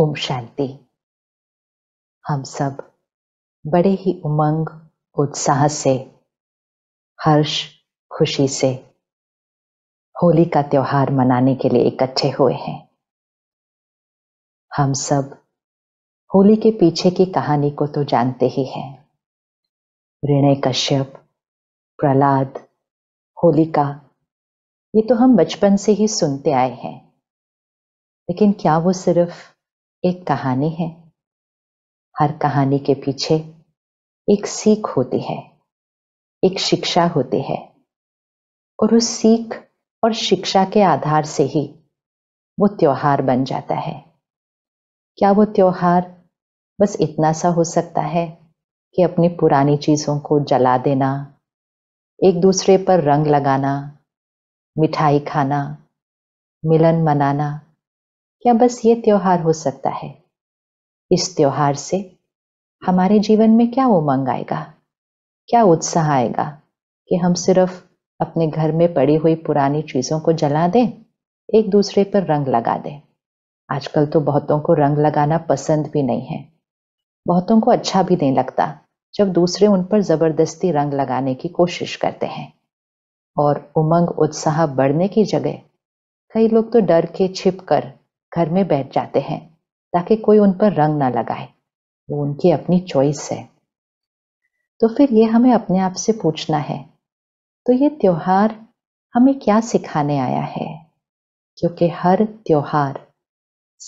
ओम शांति हम सब बड़े ही उमंग उत्साह से हर्ष खुशी से होली का त्योहार मनाने के लिए इकट्ठे हुए हैं हम सब होली के पीछे की कहानी को तो जानते ही हैं ऋणय कश्यप प्रहलाद होलिका ये तो हम बचपन से ही सुनते आए हैं लेकिन क्या वो सिर्फ एक कहानी है हर कहानी के पीछे एक सीख होती है एक शिक्षा होती है और उस सीख और शिक्षा के आधार से ही वो त्योहार बन जाता है क्या वो त्योहार बस इतना सा हो सकता है कि अपनी पुरानी चीज़ों को जला देना एक दूसरे पर रंग लगाना मिठाई खाना मिलन मनाना क्या बस ये त्योहार हो सकता है इस त्योहार से हमारे जीवन में क्या उमंग आएगा क्या उत्साह आएगा कि हम सिर्फ अपने घर में पड़ी हुई पुरानी चीजों को जला दें एक दूसरे पर रंग लगा दें आजकल तो बहुतों को रंग लगाना पसंद भी नहीं है बहुतों को अच्छा भी नहीं लगता जब दूसरे उन पर जबरदस्ती रंग लगाने की कोशिश करते हैं और उमंग उत्साह बढ़ने की जगह कई लोग तो डर के छिप कर घर में बैठ जाते हैं ताकि कोई उन पर रंग ना लगाए वो उनकी अपनी चॉइस है तो फिर ये हमें अपने आप से पूछना है तो ये त्योहार हमें क्या सिखाने आया है क्योंकि हर त्योहार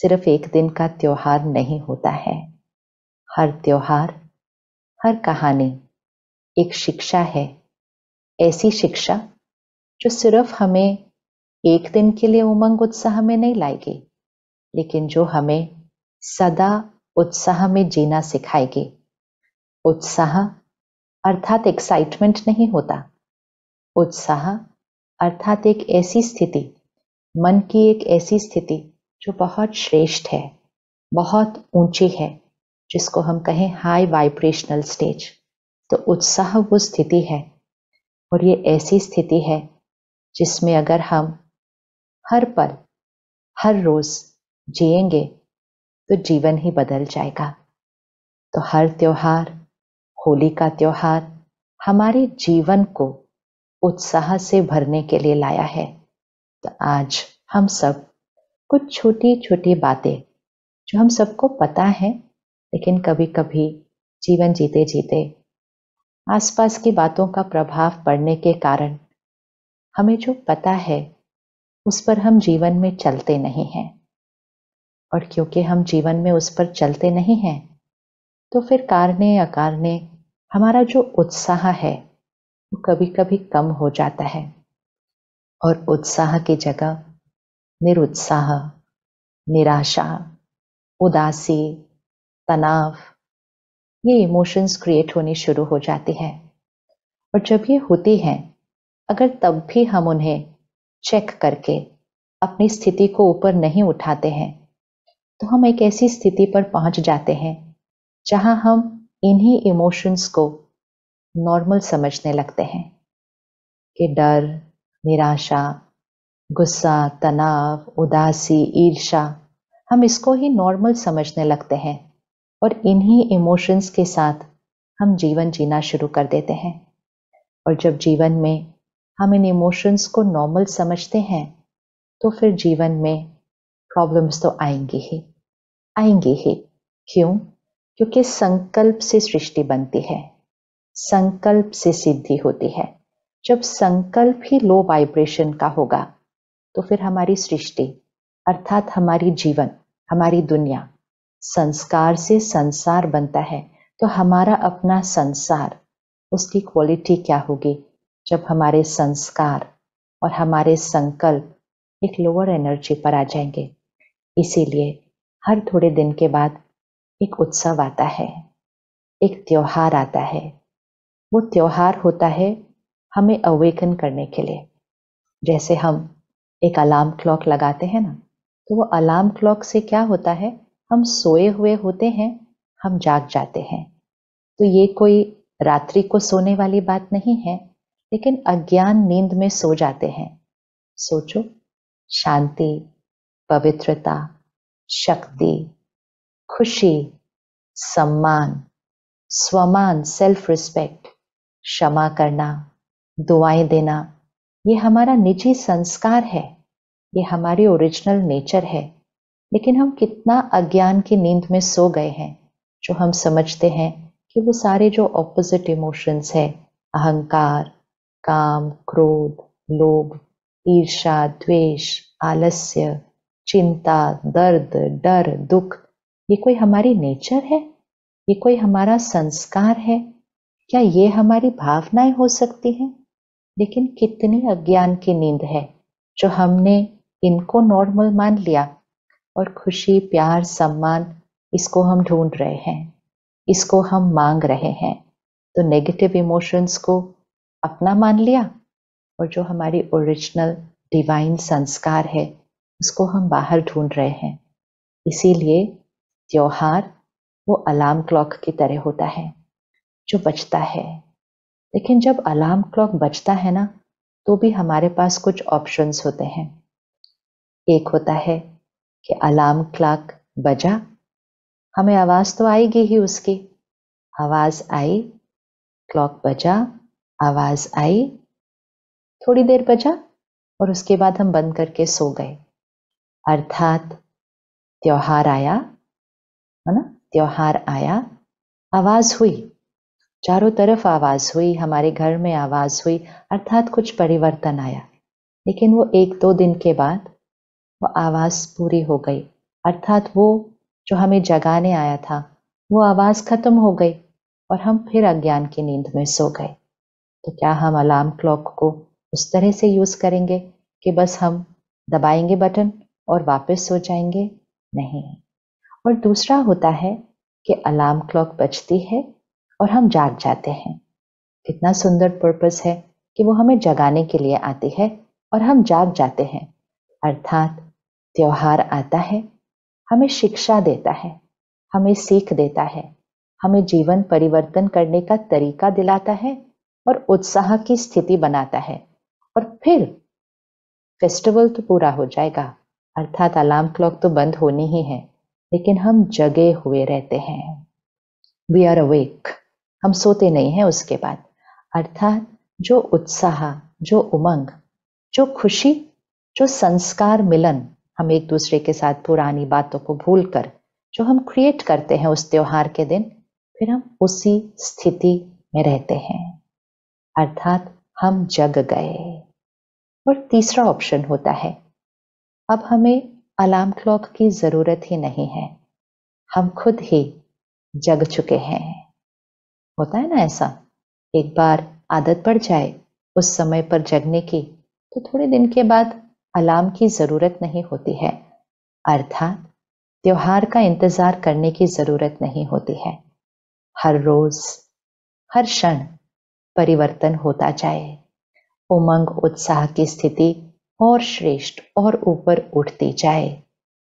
सिर्फ एक दिन का त्योहार नहीं होता है हर त्योहार हर कहानी एक शिक्षा है ऐसी शिक्षा जो सिर्फ हमें एक दिन के लिए उमंग उत्साह में नहीं लाएगी लेकिन जो हमें सदा उत्साह में जीना सिखाएगी उत्साह अर्थात एक्साइटमेंट नहीं होता उत्साह अर्थात एक ऐसी स्थिति मन की एक ऐसी स्थिति जो बहुत श्रेष्ठ है बहुत ऊंची है जिसको हम कहें हाई वाइब्रेशनल स्टेज तो उत्साह वो स्थिति है और ये ऐसी स्थिति है जिसमें अगर हम हर पल हर रोज़ जिएंगे तो जीवन ही बदल जाएगा तो हर त्योहार होली का त्योहार हमारे जीवन को उत्साह से भरने के लिए लाया है तो आज हम सब कुछ छोटी छोटी बातें जो हम सबको पता है लेकिन कभी कभी जीवन जीते जीते आसपास की बातों का प्रभाव पड़ने के कारण हमें जो पता है उस पर हम जीवन में चलते नहीं हैं और क्योंकि हम जीवन में उस पर चलते नहीं हैं तो फिर कारने अकारने हमारा जो उत्साह है वो कभी कभी कम हो जाता है और उत्साह की जगह निरुत्साह निराशा उदासी तनाव ये इमोशंस क्रिएट होनी शुरू हो जाती है और जब ये होती हैं अगर तब भी हम उन्हें चेक करके अपनी स्थिति को ऊपर नहीं उठाते हैं तो हम एक ऐसी स्थिति पर पहुंच जाते हैं जहां हम इन्हीं इमोशंस को नॉर्मल समझने लगते हैं कि डर निराशा गुस्सा तनाव उदासी ईर्षा हम इसको ही नॉर्मल समझने लगते हैं और इन्हीं इमोशंस के साथ हम जीवन जीना शुरू कर देते हैं और जब जीवन में हम इन इमोशंस को नॉर्मल समझते हैं तो फिर जीवन में प्रॉब्लम्स तो आएंगी ही आएंगे ही क्यों क्योंकि संकल्प से सृष्टि बनती है संकल्प से सिद्धि होती है जब संकल्प ही लो वाइब्रेशन का होगा तो फिर हमारी सृष्टि अर्थात हमारी जीवन हमारी दुनिया संस्कार से संसार बनता है तो हमारा अपना संसार उसकी क्वालिटी क्या होगी जब हमारे संस्कार और हमारे संकल्प एक लोअर एनर्जी पर आ जाएंगे इसीलिए हर थोड़े दिन के बाद एक उत्सव आता है एक त्योहार आता है वो त्योहार होता है हमें अवेकन करने के लिए जैसे हम एक अलार्म क्लॉक लगाते हैं ना तो वो अलार्म क्लॉक से क्या होता है हम सोए हुए होते हैं हम जाग जाते हैं तो ये कोई रात्रि को सोने वाली बात नहीं है लेकिन अज्ञान नींद में सो जाते हैं सोचो शांति पवित्रता शक्ति खुशी सम्मान स्वमान सेल्फ रिस्पेक्ट क्षमा करना दुआएं देना ये हमारा निजी संस्कार है ये हमारी ओरिजिनल नेचर है लेकिन हम कितना अज्ञान की नींद में सो गए हैं जो हम समझते हैं कि वो सारे जो ऑपोजिट इमोशंस है अहंकार काम क्रोध लोभ ईर्षा द्वेष आलस्य चिंता दर्द डर दुख ये कोई हमारी नेचर है ये कोई हमारा संस्कार है क्या ये हमारी भावनाएं हो सकती हैं लेकिन कितनी अज्ञान की नींद है जो हमने इनको नॉर्मल मान लिया और खुशी प्यार सम्मान इसको हम ढूंढ रहे हैं इसको हम मांग रहे हैं तो नेगेटिव इमोशंस को अपना मान लिया और जो हमारी ओरिजिनल डिवाइन संस्कार है उसको हम बाहर ढूंढ रहे हैं इसीलिए त्योहार वो अलार्म क्लॉक की तरह होता है जो बचता है लेकिन जब अलार्म क्लॉक बचता है ना तो भी हमारे पास कुछ ऑप्शंस होते हैं एक होता है कि अलार्म क्लॉक बजा हमें आवाज़ तो आएगी ही उसकी आवाज़ आई क्लॉक बजा आवाज़ आई थोड़ी देर बजा और उसके बाद हम बंद करके सो गए अर्थात त्योहार आया है ना त्योहार आया आवाज हुई चारों तरफ आवाज हुई हमारे घर में आवाज हुई अर्थात कुछ परिवर्तन आया लेकिन वो एक दो दिन के बाद वो आवाज पूरी हो गई अर्थात वो जो हमें जगाने आया था वो आवाज खत्म हो गई और हम फिर अज्ञान की नींद में सो गए तो क्या हम अलार्म क्लॉक को उस तरह से यूज करेंगे कि बस हम दबाएंगे बटन और वापस सो जाएंगे नहीं और दूसरा होता है कि अलार्म क्लॉक बजती है और हम जाग जाते हैं इतना सुंदर पर्पस है कि वो हमें जगाने के लिए आती है और हम जाग जाते हैं अर्थात त्योहार आता है हमें शिक्षा देता है हमें सीख देता है हमें जीवन परिवर्तन करने का तरीका दिलाता है और उत्साह की स्थिति बनाता है और फिर फेस्टिवल तो पूरा हो जाएगा अर्थात अलार्म क्लॉक तो बंद होनी ही है लेकिन हम जगे हुए रहते हैं वी आर अवेक हम सोते नहीं हैं उसके बाद अर्थात जो उत्साह जो उमंग जो खुशी जो संस्कार मिलन हम एक दूसरे के साथ पुरानी बातों को भूलकर जो हम क्रिएट करते हैं उस त्योहार के दिन फिर हम उसी स्थिति में रहते हैं अर्थात हम जग गए और तीसरा ऑप्शन होता है अब हमें अलार्म क्लॉक की ज़रूरत ही नहीं है हम खुद ही जग चुके हैं होता है ना ऐसा एक बार आदत पड़ जाए उस समय पर जगने की तो थोड़े दिन के बाद अलार्म की ज़रूरत नहीं होती है अर्थात त्योहार का इंतज़ार करने की ज़रूरत नहीं होती है हर रोज़ हर क्षण परिवर्तन होता जाए उमंग उत्साह की स्थिति और श्रेष्ठ और ऊपर उठती जाए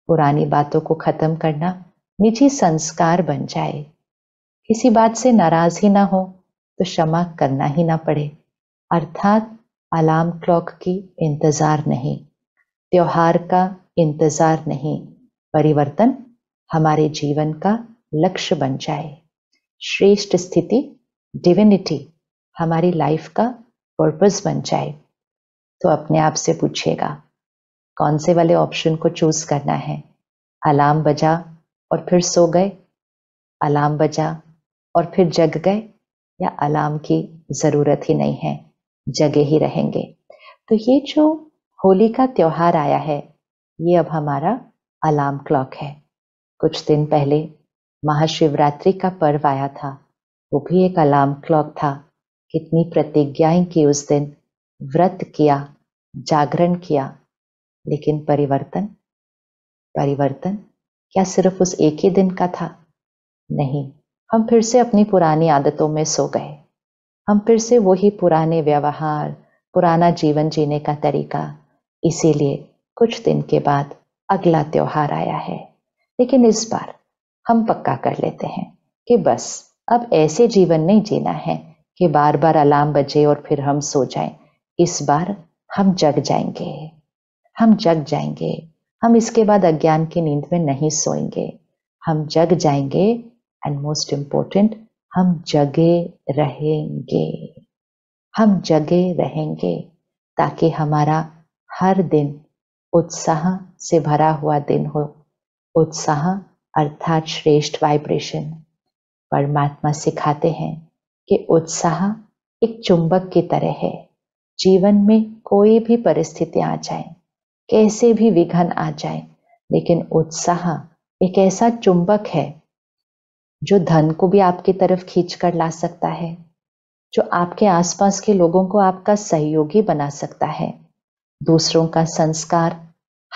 पुरानी बातों को खत्म करना निजी संस्कार बन जाए किसी बात से नाराज ही ना हो तो क्षमा करना ही ना पड़े अर्थात अलार्म क्लॉक की इंतजार नहीं त्योहार का इंतजार नहीं परिवर्तन हमारे जीवन का लक्ष्य बन जाए श्रेष्ठ स्थिति डिविनिटी हमारी लाइफ का पर्पज बन जाए तो अपने आप से पूछेगा कौन से वाले ऑप्शन को चूज करना है अलार्म बजा और फिर सो गए अलार्म बजा और फिर जग गए या अलार्म की ज़रूरत ही नहीं है जगे ही रहेंगे तो ये जो होली का त्यौहार आया है ये अब हमारा अलार्म क्लॉक है कुछ दिन पहले महाशिवरात्रि का पर्व आया था वो भी एक अलार्म क्लॉक था कितनी प्रतिज्ञाएं की उस दिन व्रत किया जागरण किया लेकिन परिवर्तन परिवर्तन क्या सिर्फ उस एक ही दिन का था नहीं हम फिर से अपनी पुरानी आदतों में सो गए हम फिर से वही पुराने व्यवहार पुराना जीवन जीने का तरीका इसीलिए कुछ दिन के बाद अगला त्योहार आया है लेकिन इस बार हम पक्का कर लेते हैं कि बस अब ऐसे जीवन नहीं जीना है कि बार बार अलार्म बजे और फिर हम सो जाएं इस बार हम जग जाएंगे हम जग जाएंगे हम इसके बाद अज्ञान की नींद में नहीं सोएंगे हम जग जाएंगे एंड मोस्ट इम्पोर्टेंट हम जगे रहेंगे हम जगे रहेंगे ताकि हमारा हर दिन उत्साह से भरा हुआ दिन हो उत्साह अर्थात श्रेष्ठ वाइब्रेशन परमात्मा सिखाते हैं कि उत्साह एक चुंबक की तरह है जीवन में कोई भी परिस्थिति आ जाए कैसे भी विघन आ जाए लेकिन उत्साह एक ऐसा चुंबक है जो धन को भी आपकी तरफ खींच कर ला सकता है जो आपके आसपास के लोगों को आपका सहयोगी बना सकता है दूसरों का संस्कार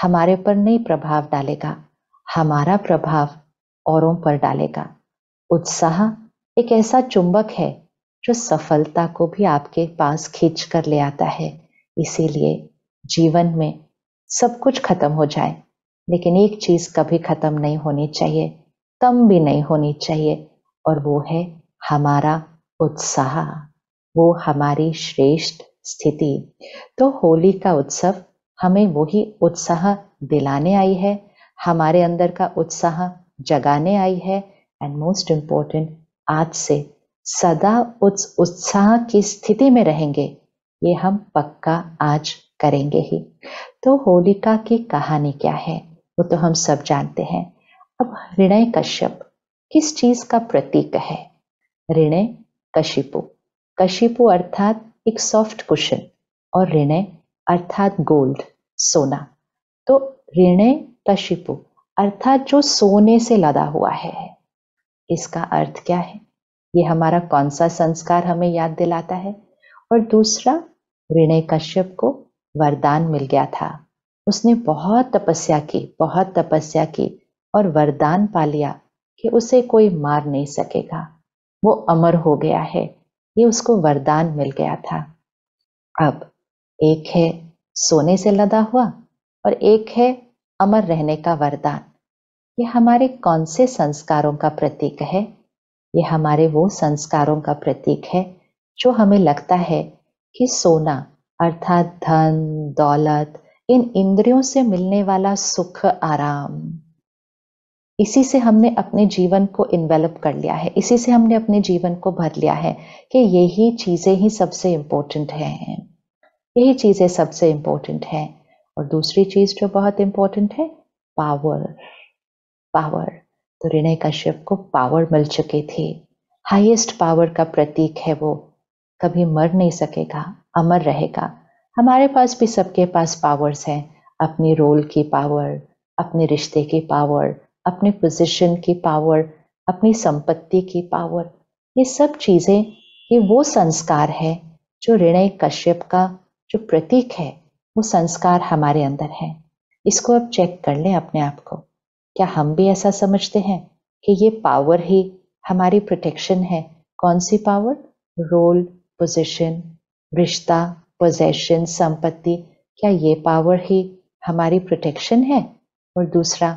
हमारे पर नहीं प्रभाव डालेगा हमारा प्रभाव औरों पर डालेगा उत्साह एक ऐसा चुंबक है जो सफलता को भी आपके पास खींच कर ले आता है इसीलिए जीवन में सब कुछ खत्म हो जाए लेकिन एक चीज कभी खत्म नहीं होनी चाहिए कम भी नहीं होनी चाहिए और वो है हमारा उत्साह वो हमारी श्रेष्ठ स्थिति तो होली का उत्सव हमें वही उत्साह दिलाने आई है हमारे अंदर का उत्साह जगाने आई है एंड मोस्ट इम्पोर्टेंट आज से सदा उस उत्साह की स्थिति में रहेंगे ये हम पक्का आज करेंगे ही तो होलिका की कहानी क्या है वो तो हम सब जानते हैं अब हृणय कश्यप किस चीज का प्रतीक है ऋणय कशिपु कशिपु अर्थात एक सॉफ्ट कुशन और ऋणय अर्थात गोल्ड सोना तो ऋणय कशिपु अर्थात जो सोने से लदा हुआ है इसका अर्थ क्या है ये हमारा कौन सा संस्कार हमें याद दिलाता है और दूसरा ऋणय कश्यप को वरदान मिल गया था उसने बहुत तपस्या की बहुत तपस्या की और वरदान पा लिया कि उसे कोई मार नहीं सकेगा वो अमर हो गया है ये उसको वरदान मिल गया था अब एक है सोने से लदा हुआ और एक है अमर रहने का वरदान ये हमारे कौन से संस्कारों का प्रतीक है ये हमारे वो संस्कारों का प्रतीक है जो हमें लगता है कि सोना अर्थात धन दौलत इन इंद्रियों से मिलने वाला सुख आराम इसी से हमने अपने जीवन को इन्वेलप कर लिया है इसी से हमने अपने जीवन को भर लिया है कि यही चीज़ें ही सबसे इंपॉर्टेंट हैं यही चीज़ें सबसे इंपॉर्टेंट हैं और दूसरी चीज़ जो बहुत इंपॉर्टेंट है पावर पावर तो ऋणय कश्यप को पावर मिल चुकी थी हाईएस्ट पावर का प्रतीक है वो कभी मर नहीं सकेगा अमर रहेगा हमारे पास भी सबके पास पावर्स हैं अपने रोल की पावर अपने रिश्ते की पावर अपने पोजीशन की पावर अपनी संपत्ति की पावर ये सब चीज़ें ये वो संस्कार है जो ऋणय कश्यप का जो प्रतीक है वो संस्कार हमारे अंदर है इसको आप चेक कर लें अपने आप को क्या हम भी ऐसा समझते हैं कि ये पावर ही हमारी प्रोटेक्शन है कौन सी पावर रोल पोजीशन रिश्ता पोजेशन संपत्ति क्या ये पावर ही हमारी प्रोटेक्शन है और दूसरा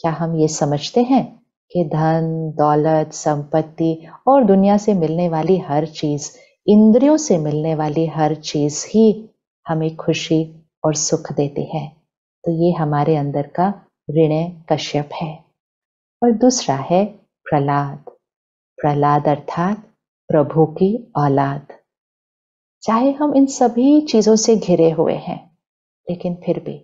क्या हम ये समझते हैं कि धन दौलत संपत्ति और दुनिया से मिलने वाली हर चीज़ इंद्रियों से मिलने वाली हर चीज़ ही हमें खुशी और सुख देती है तो ये हमारे अंदर का ऋणय कश्यप है और दूसरा है प्रहलाद प्रहलाद अर्थात प्रभु की औलाद चाहे हम इन सभी चीजों से घिरे हुए हैं लेकिन फिर भी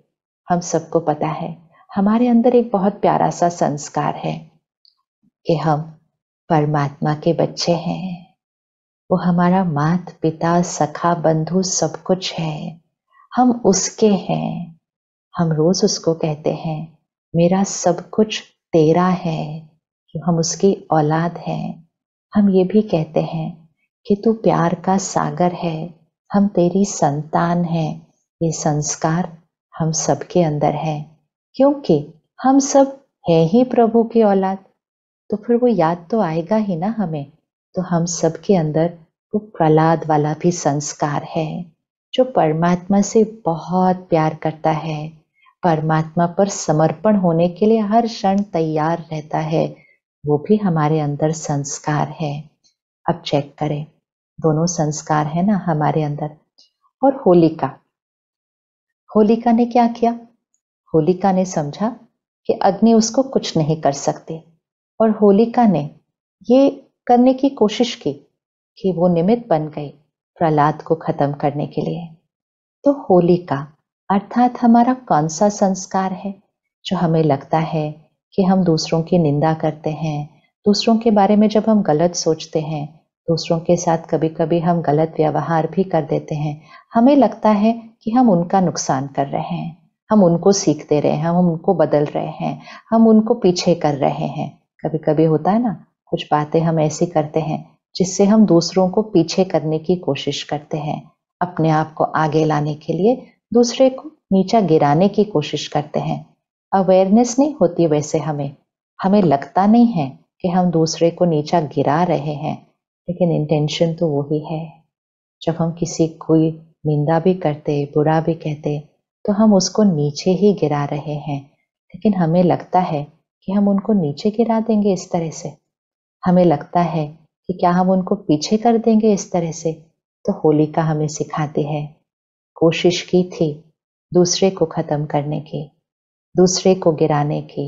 हम सबको पता है हमारे अंदर एक बहुत प्यारा सा संस्कार है कि हम परमात्मा के बच्चे हैं वो हमारा मात पिता सखा बंधु सब कुछ है हम उसके हैं हम रोज उसको कहते हैं मेरा सब कुछ तेरा है कि हम उसकी औलाद हैं हम ये भी कहते हैं कि तू प्यार का सागर है हम तेरी संतान हैं ये संस्कार हम सबके अंदर है क्योंकि हम सब है ही प्रभु की औलाद तो फिर वो याद तो आएगा ही ना हमें तो हम सबके अंदर वो प्रहलाद वाला भी संस्कार है जो परमात्मा से बहुत प्यार करता है परमात्मा पर समर्पण होने के लिए हर क्षण तैयार रहता है वो भी हमारे अंदर संस्कार है अब चेक करें दोनों संस्कार है ना हमारे अंदर और होलिका होलिका ने क्या किया होलिका ने समझा कि अग्नि उसको कुछ नहीं कर सकती और होलिका ने ये करने की कोशिश की कि वो निमित्त बन गई प्रहलाद को खत्म करने के लिए तो होलिका अर्थात हमारा कौन सा संस्कार है जो हमें लगता है कि हम दूसरों की निंदा करते हैं दूसरों के बारे में जब हम गलत सोचते हैं दूसरों के साथ कभी कभी हम गलत व्यवहार भी कर देते हैं हमें लगता है कि हम उनका नुकसान कर रहे हैं हम उनको सीख दे रहे हैं हम उनको बदल रहे हैं हम उनको पीछे कर रहे हैं कभी कभी होता है ना कुछ बातें हम ऐसी करते हैं जिससे हम दूसरों को पीछे करने की कोशिश करते हैं अपने आप को आगे लाने के लिए दूसरे को नीचा गिराने की कोशिश करते हैं अवेयरनेस नहीं होती वैसे हमें हमें लगता नहीं है कि हम दूसरे को नीचा गिरा रहे हैं लेकिन इंटेंशन तो वही है जब हम किसी कोई निंदा भी करते बुरा भी कहते तो हम उसको नीचे ही गिरा रहे हैं लेकिन हमें लगता है कि हम उनको नीचे गिरा देंगे इस तरह से हमें लगता है कि क्या हम उनको पीछे कर देंगे इस तरह से तो होलिका हमें सिखाती है कोशिश की थी दूसरे को ख़त्म करने की दूसरे को गिराने की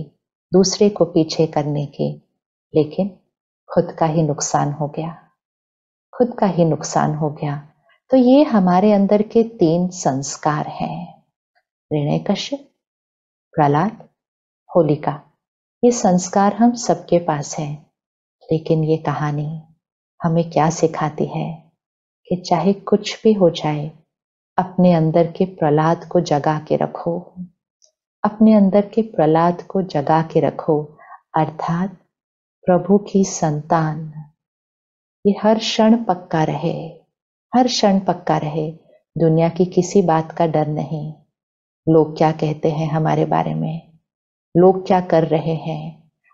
दूसरे को पीछे करने की लेकिन खुद का ही नुकसान हो गया खुद का ही नुकसान हो गया तो ये हमारे अंदर के तीन संस्कार हैं ऋणय कश्य प्रहलाद होलिका ये संस्कार हम सबके पास हैं लेकिन ये कहानी हमें क्या सिखाती है कि चाहे कुछ भी हो जाए अपने अंदर के प्रहलाद को जगा के रखो अपने अंदर के प्रहलाद को जगा के रखो अर्थात प्रभु की संतान ये हर क्षण पक्का रहे हर क्षण पक्का रहे दुनिया की किसी बात का डर नहीं लोग क्या कहते हैं हमारे बारे में लोग क्या कर रहे हैं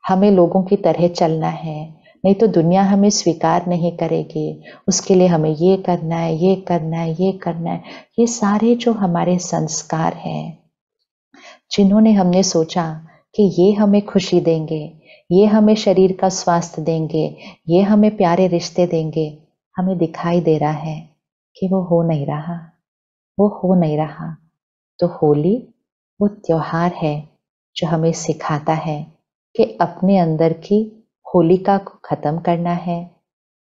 हमें लोगों की तरह चलना है नहीं तो दुनिया हमें स्वीकार नहीं करेगी उसके लिए हमें ये करना है ये करना है ये करना है ये सारे जो हमारे संस्कार हैं जिन्होंने हमने सोचा कि ये हमें खुशी देंगे ये हमें शरीर का स्वास्थ्य देंगे ये हमें प्यारे रिश्ते देंगे हमें दिखाई दे रहा है कि वो हो नहीं रहा वो हो नहीं रहा तो होली वो त्योहार है जो हमें सिखाता है कि अपने अंदर की होलिका को खत्म करना है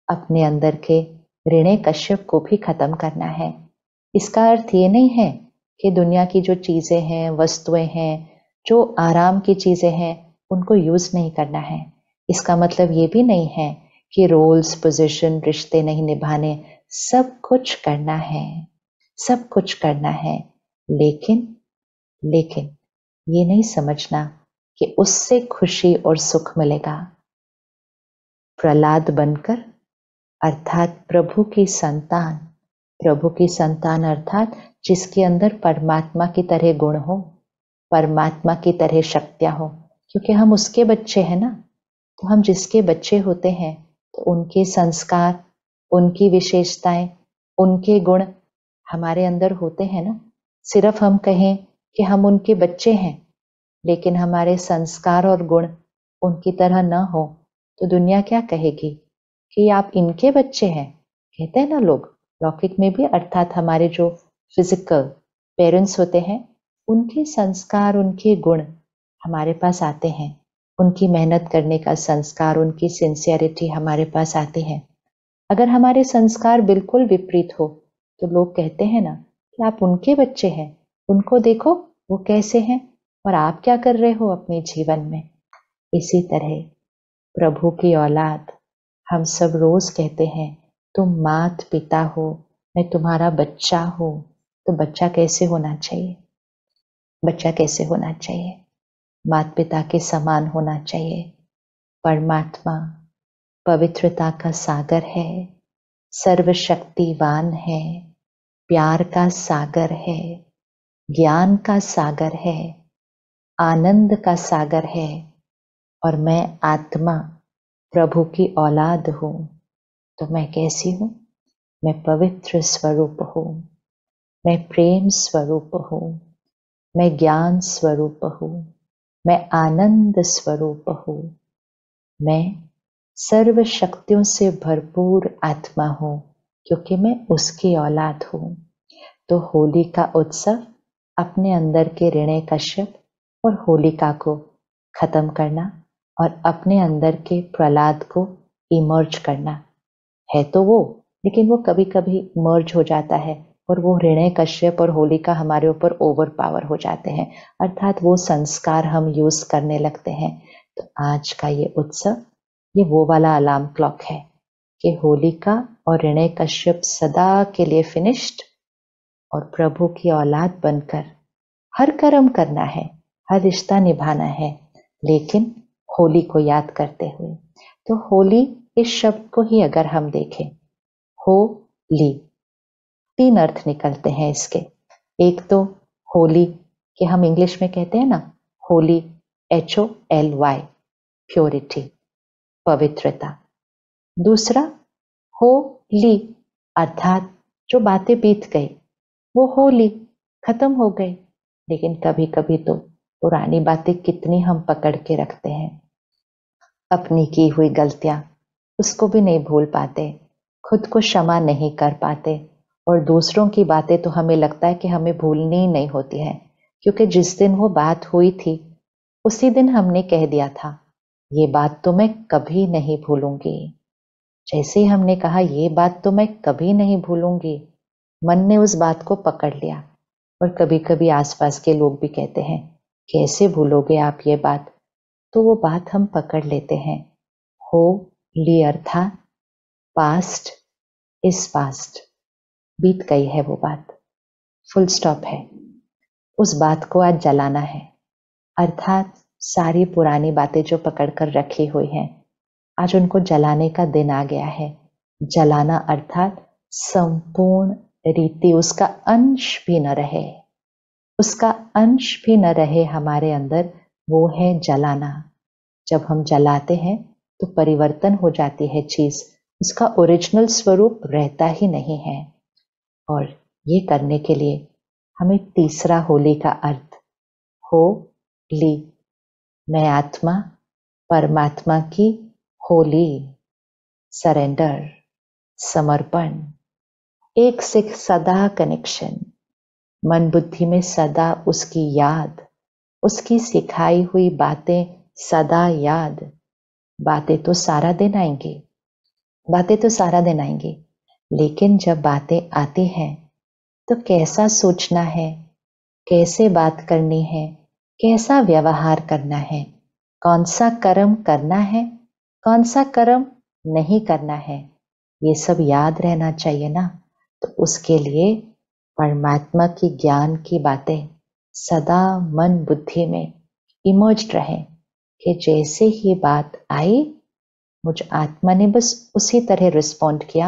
अपने अंदर के ऋणय कश्यप को भी खत्म करना है इसका अर्थ ये नहीं है कि दुनिया की जो चीज़ें हैं वस्तुएं हैं जो आराम की चीज़ें हैं उनको यूज़ नहीं करना है इसका मतलब ये भी नहीं है कि रोल्स पोजिशन रिश्ते नहीं निभाने सब कुछ करना है सब कुछ करना है लेकिन लेकिन ये नहीं समझना कि उससे खुशी और सुख मिलेगा प्रहलाद बनकर अर्थात प्रभु की संतान प्रभु की संतान अर्थात जिसके अंदर परमात्मा की तरह गुण हो परमात्मा की तरह शक्तियाँ हो क्योंकि हम उसके बच्चे हैं ना तो हम जिसके बच्चे होते हैं तो उनके संस्कार उनकी विशेषताएं उनके गुण हमारे अंदर होते हैं ना सिर्फ हम कहें कि हम उनके बच्चे हैं लेकिन हमारे संस्कार और गुण उनकी तरह न हो तो दुनिया क्या कहेगी कि आप इनके बच्चे हैं कहते हैं ना लोग लौकिक में भी अर्थात हमारे जो फिजिकल पेरेंट्स होते हैं उनके संस्कार उनके गुण हमारे पास आते हैं उनकी मेहनत करने का संस्कार उनकी सिंसियरिटी हमारे पास आते हैं अगर हमारे संस्कार बिल्कुल विपरीत हो तो लोग कहते हैं ना कि आप उनके बच्चे हैं उनको देखो वो कैसे हैं और आप क्या कर रहे हो अपने जीवन में इसी तरह प्रभु की औलाद हम सब रोज कहते हैं तुम मात पिता हो मैं तुम्हारा बच्चा हो तो बच्चा कैसे होना चाहिए बच्चा कैसे होना चाहिए मात पिता के समान होना चाहिए परमात्मा पवित्रता का सागर है सर्वशक्तिवान है प्यार का सागर है ज्ञान का सागर है आनंद का सागर है और मैं आत्मा प्रभु की औलाद हूँ तो मैं कैसी हूँ मैं पवित्र स्वरूप हूँ मैं प्रेम स्वरूप हूँ मैं ज्ञान स्वरूप हूँ मैं आनंद स्वरूप हूँ मैं सर्व शक्तियों से भरपूर आत्मा हूँ क्योंकि मैं उसकी औलाद हूँ तो होली का उत्सव अपने अंदर के ऋणय कश्यप और होलिका को खत्म करना और अपने अंदर के प्रहलाद को इमर्ज करना है तो वो लेकिन वो कभी कभी मर्ज हो जाता है और वो हृणय कश्यप और होलिका हमारे ऊपर ओवर पावर हो जाते हैं अर्थात वो संस्कार हम यूज करने लगते हैं तो आज का ये उत्सव ये वो वाला अलार्म क्लॉक है कि होलिका और ऋणय कश्यप सदा के लिए फिनिश्ड और प्रभु की औलाद बनकर हर कर्म करना है हर रिश्ता निभाना है लेकिन होली को याद करते हुए तो होली इस शब्द को ही अगर हम देखें हो ली तीन अर्थ निकलते हैं इसके एक तो होली कि हम इंग्लिश में कहते हैं ना holy H O L Y purity पवित्रता दूसरा हो ली अर्थात जो बातें बीत गई वो हो ली खत्म हो गई लेकिन कभी कभी तो पुरानी बातें कितनी हम पकड़ के रखते हैं अपनी की हुई गलतियाँ उसको भी नहीं भूल पाते खुद को क्षमा नहीं कर पाते और दूसरों की बातें तो हमें लगता है कि हमें भूलनी ही नहीं होती है क्योंकि जिस दिन वो बात हुई थी उसी दिन हमने कह दिया था ये बात तो मैं कभी नहीं भूलूंगी जैसे ही हमने कहा ये बात तो मैं कभी नहीं भूलूंगी मन ने उस बात को पकड़ लिया और कभी कभी आसपास के लोग भी कहते हैं कैसे भूलोगे आप ये बात तो वो बात हम पकड़ लेते हैं हो लियर था पास्ट इस पास्ट बीत गई है वो बात फुल स्टॉप है उस बात को आज जलाना है अर्थात सारी पुरानी बातें जो पकड़कर रखी हुई हैं आज उनको जलाने का दिन आ गया है जलाना अर्थात संपूर्ण रीति उसका अंश भी न रहे उसका अंश भी न रहे हमारे अंदर वो है जलाना जब हम जलाते हैं तो परिवर्तन हो जाती है चीज उसका ओरिजिनल स्वरूप रहता ही नहीं है और ये करने के लिए हमें तीसरा होली का अर्थ हो ली मैं आत्मा परमात्मा की होली सरेंडर समर्पण एक सिख सदा कनेक्शन मन बुद्धि में सदा उसकी याद उसकी सिखाई हुई बातें सदा याद बातें तो सारा दिन आएंगी बातें तो सारा दिन आएंगी लेकिन जब बातें आती हैं तो कैसा सोचना है कैसे बात करनी है कैसा व्यवहार करना है कौन सा कर्म करना है कौन सा कर्म नहीं करना है ये सब याद रहना चाहिए ना तो उसके लिए परमात्मा की ज्ञान की बातें सदा मन बुद्धि में इमर्ज रहे कि जैसे ही बात आई मुझ आत्मा ने बस उसी तरह रिस्पॉन्ड किया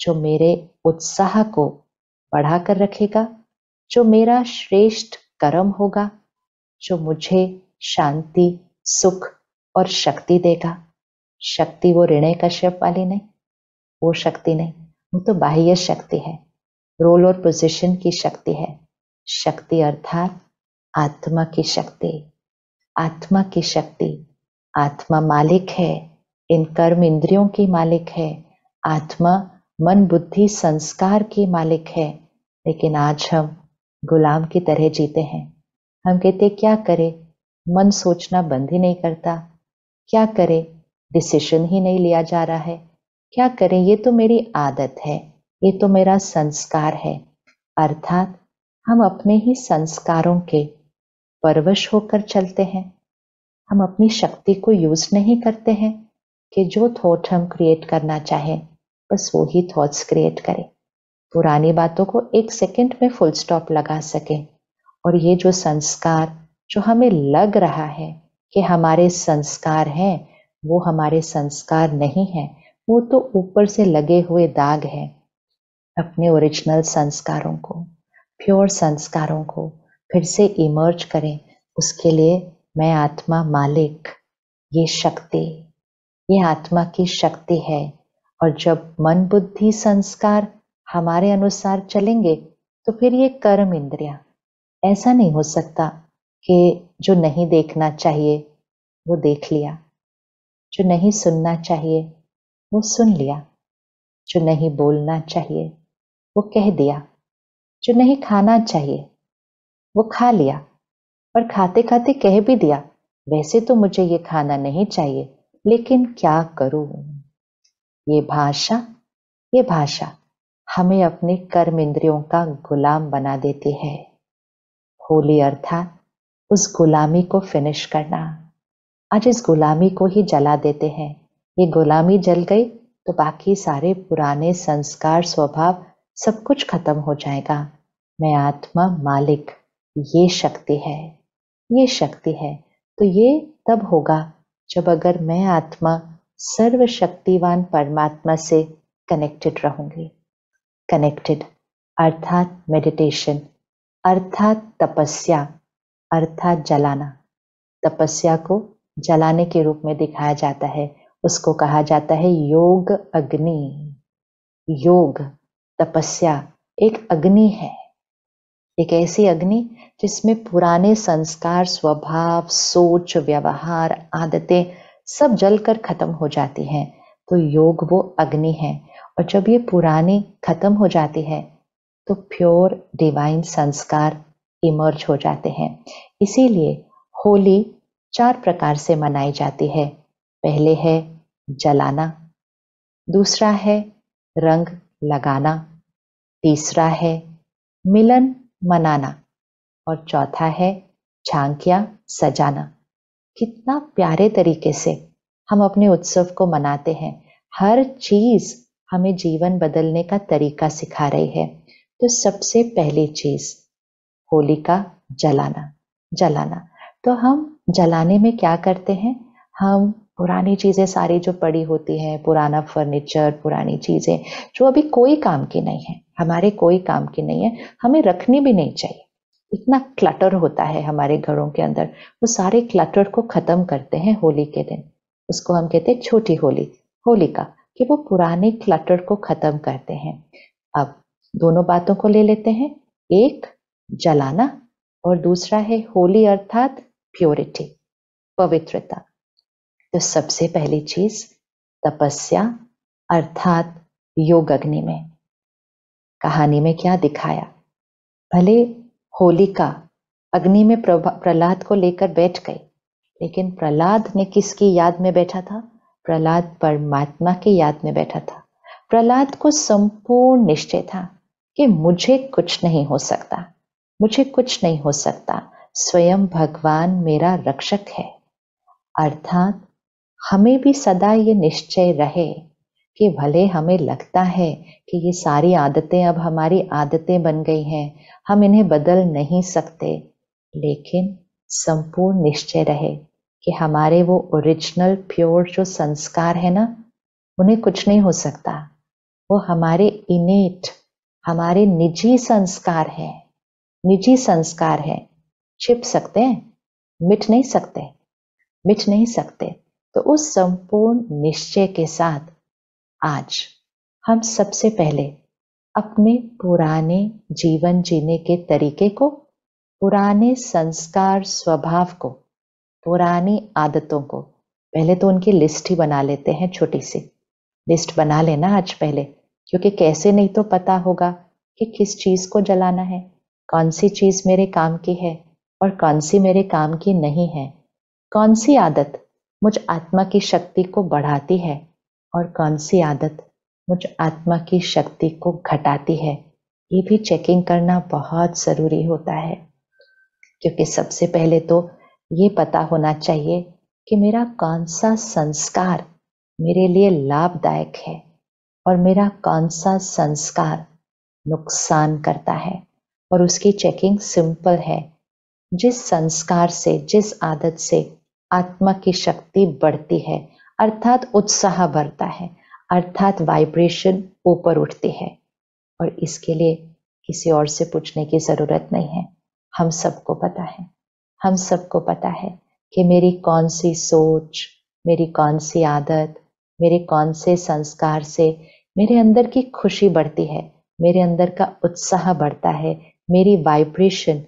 जो मेरे उत्साह को बढ़ा कर रखेगा जो मेरा श्रेष्ठ कर्म होगा जो मुझे शांति सुख और शक्ति देगा शक्ति वो ऋणय कश्यप वाली नहीं वो शक्ति नहीं वो तो बाह्य शक्ति है रोल और पोजीशन की शक्ति है शक्ति अर्थात आत्मा की शक्ति आत्मा की शक्ति आत्मा मालिक है इन कर्म इंद्रियों की मालिक है आत्मा मन बुद्धि संस्कार की मालिक है लेकिन आज हम गुलाम की तरह जीते हैं हम कहते क्या करें मन सोचना बंद ही नहीं करता क्या करें डिसीशन ही नहीं लिया जा रहा है क्या करें ये तो मेरी आदत है ये तो मेरा संस्कार है अर्थात हम अपने ही संस्कारों के परवश होकर चलते हैं हम अपनी शक्ति को यूज नहीं करते हैं कि जो थॉट हम क्रिएट करना चाहें बस वो ही थॉट्स क्रिएट करें पुरानी बातों को एक सेकंड में फुल स्टॉप लगा सकें और ये जो संस्कार जो हमें लग रहा है कि हमारे संस्कार हैं वो हमारे संस्कार नहीं हैं वो तो ऊपर से लगे हुए दाग हैं अपने ओरिजिनल संस्कारों को प्योर संस्कारों को फिर से इमर्ज करें उसके लिए मैं आत्मा मालिक ये शक्ति ये आत्मा की शक्ति है और जब मन बुद्धि संस्कार हमारे अनुसार चलेंगे तो फिर ये कर्म इंद्रिया ऐसा नहीं हो सकता कि जो नहीं देखना चाहिए वो देख लिया जो नहीं सुनना चाहिए वो सुन लिया जो नहीं बोलना चाहिए वो कह दिया जो नहीं खाना चाहिए वो खा लिया पर खाते खाते कह भी दिया वैसे तो मुझे ये खाना नहीं चाहिए लेकिन क्या करूं ये भाषा ये भाषा हमें अपने कर्म इंद्रियों का गुलाम बना देती है होली अर्थात उस गुलामी को फिनिश करना आज इस गुलामी को ही जला देते हैं ये गुलामी जल गई तो बाकी सारे पुराने संस्कार स्वभाव सब कुछ खत्म हो जाएगा मैं आत्मा मालिक ये शक्ति है ये शक्ति है तो ये तब होगा जब अगर मैं आत्मा सर्वशक्तिवान परमात्मा से कनेक्टेड रहूंगी कनेक्टेड अर्थात मेडिटेशन अर्थात तपस्या अर्थात जलाना तपस्या को जलाने के रूप में दिखाया जाता है उसको कहा जाता है योग अग्नि योग तपस्या एक अग्नि है एक ऐसी अग्नि जिसमें पुराने संस्कार स्वभाव सोच व्यवहार आदतें सब जलकर खत्म हो जाती हैं तो योग वो अग्नि है और जब ये पुरानी खत्म हो जाती है तो प्योर डिवाइन संस्कार इमर्ज हो जाते हैं इसीलिए होली चार प्रकार से मनाई जाती है पहले है जलाना दूसरा है रंग लगाना तीसरा है मिलन मनाना और चौथा है झांकियाँ सजाना कितना प्यारे तरीके से हम अपने उत्सव को मनाते हैं हर चीज़ हमें जीवन बदलने का तरीका सिखा रही है तो सबसे पहली चीज़ होली का जलाना जलाना तो हम जलाने में क्या करते हैं हम पुरानी चीज़ें सारी जो पड़ी होती हैं पुराना फर्नीचर पुरानी चीज़ें जो अभी कोई काम की नहीं है हमारे कोई काम की नहीं है हमें रखनी भी नहीं चाहिए इतना क्लटर होता है हमारे घरों के अंदर वो सारे क्लटर को ख़त्म करते हैं होली के दिन उसको हम कहते हैं छोटी होली होलिका कि वो पुराने क्लटर को ख़त्म करते हैं अब दोनों बातों को ले लेते हैं एक जलाना और दूसरा है होली अर्थात प्योरिटी पवित्रता तो सबसे पहली चीज तपस्या अर्थात योग अग्नि में कहानी में क्या दिखाया भले होलिका अग्नि में प्रहलाद को लेकर बैठ गई लेकिन प्रहलाद ने किसकी याद में बैठा था प्रहलाद परमात्मा की याद में बैठा था प्रहलाद को संपूर्ण निश्चय था कि मुझे कुछ नहीं हो सकता मुझे कुछ नहीं हो सकता स्वयं भगवान मेरा रक्षक है अर्थात हमें भी सदा ये निश्चय रहे कि भले हमें लगता है कि ये सारी आदतें अब हमारी आदतें बन गई हैं हम इन्हें बदल नहीं सकते लेकिन संपूर्ण निश्चय रहे कि हमारे वो ओरिजिनल प्योर जो संस्कार है ना उन्हें कुछ नहीं हो सकता वो हमारे इनेट हमारे निजी संस्कार है निजी संस्कार है छिप सकते हैं मिट नहीं सकते मिट नहीं सकते तो उस संपूर्ण निश्चय के साथ आज हम सबसे पहले अपने पुराने जीवन जीने के तरीके को पुराने संस्कार स्वभाव को पुरानी आदतों को पहले तो उनकी लिस्ट ही बना लेते हैं छोटी सी लिस्ट बना लेना आज पहले क्योंकि कैसे नहीं तो पता होगा कि किस चीज़ को जलाना है कौन सी चीज़ मेरे काम की है और कौन सी मेरे काम की नहीं है कौन सी आदत मुझ आत्मा की शक्ति को बढ़ाती है और कौन सी आदत मुझ आत्मा की शक्ति को घटाती है ये भी चेकिंग करना बहुत ज़रूरी होता है क्योंकि सबसे पहले तो ये पता होना चाहिए कि मेरा कौन सा संस्कार मेरे लिए लाभदायक है और मेरा कौन सा संस्कार नुकसान करता है और उसकी चेकिंग सिंपल है जिस संस्कार से जिस आदत से आत्मा की शक्ति बढ़ती है अर्थात उत्साह बढ़ता है अर्थात वाइब्रेशन ऊपर उठती है और इसके लिए किसी और से पूछने की ज़रूरत नहीं है हम सबको पता है हम सबको पता है कि मेरी कौन सी सोच मेरी कौन सी आदत मेरे कौन से संस्कार से मेरे अंदर की खुशी बढ़ती है मेरे अंदर का उत्साह बढ़ता है मेरी वाइब्रेशन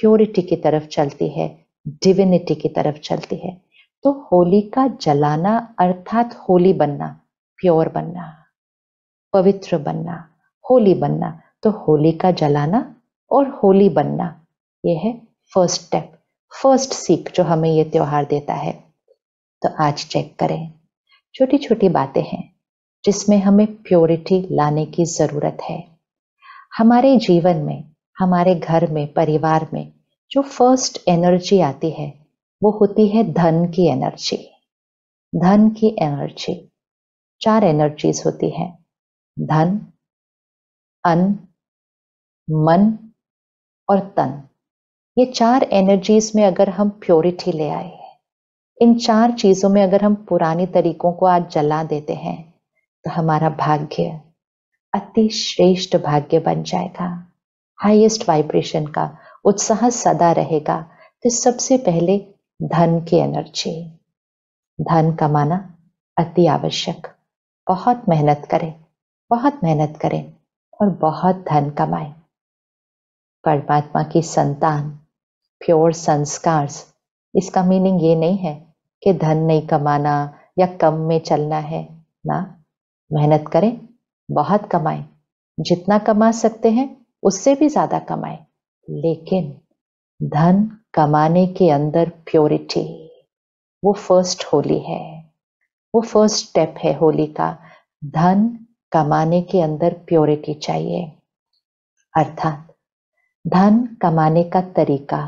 प्योरिटी की तरफ चलती है डिविनिटी की तरफ चलती है तो होली का जलाना अर्थात होली बनना प्योर बनना पवित्र बनना होली बनना तो होली का जलाना और होली बनना यह है फर्स्ट स्टेप फर्स्ट सीख जो हमें यह त्योहार देता है तो आज चेक करें छोटी छोटी बातें हैं जिसमें हमें प्योरिटी लाने की जरूरत है हमारे जीवन में हमारे घर में परिवार में जो फर्स्ट एनर्जी आती है वो होती है धन की एनर्जी धन की एनर्जी चार एनर्जीज होती हैं धन अन मन और तन ये चार एनर्जीज में अगर हम प्योरिटी ले आए इन चार चीज़ों में अगर हम पुराने तरीकों को आज जला देते हैं तो हमारा भाग्य अति श्रेष्ठ भाग्य बन जाएगा हाईएस्ट वाइब्रेशन का उत्साह सदा रहेगा तो सबसे पहले धन की एनर्जी धन कमाना अति आवश्यक बहुत मेहनत करें बहुत मेहनत करें और बहुत धन कमाएं परमात्मा की संतान प्योर संस्कार इसका मीनिंग ये नहीं है कि धन नहीं कमाना या कम में चलना है ना मेहनत करें बहुत कमाएं जितना कमा सकते हैं उससे भी ज़्यादा कमाएं लेकिन धन कमाने के अंदर प्योरिटी वो फर्स्ट होली है वो फर्स्ट स्टेप है होली का धन कमाने के अंदर प्योरिटी चाहिए अर्थात धन कमाने का तरीका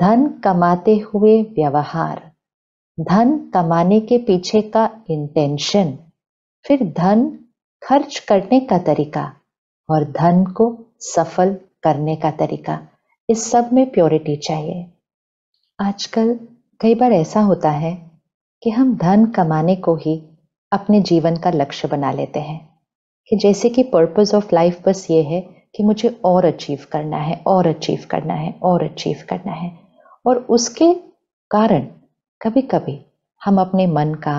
धन कमाते हुए व्यवहार धन कमाने के पीछे का इंटेंशन फिर धन खर्च करने का तरीका और धन को सफल करने का तरीका इस सब में प्योरिटी चाहिए आजकल कई बार ऐसा होता है कि हम धन कमाने को ही अपने जीवन का लक्ष्य बना लेते हैं कि जैसे कि पर्पज ऑफ लाइफ बस ये है कि मुझे और अचीव करना है और अचीव करना है और अचीव करना है और उसके कारण कभी कभी हम अपने मन का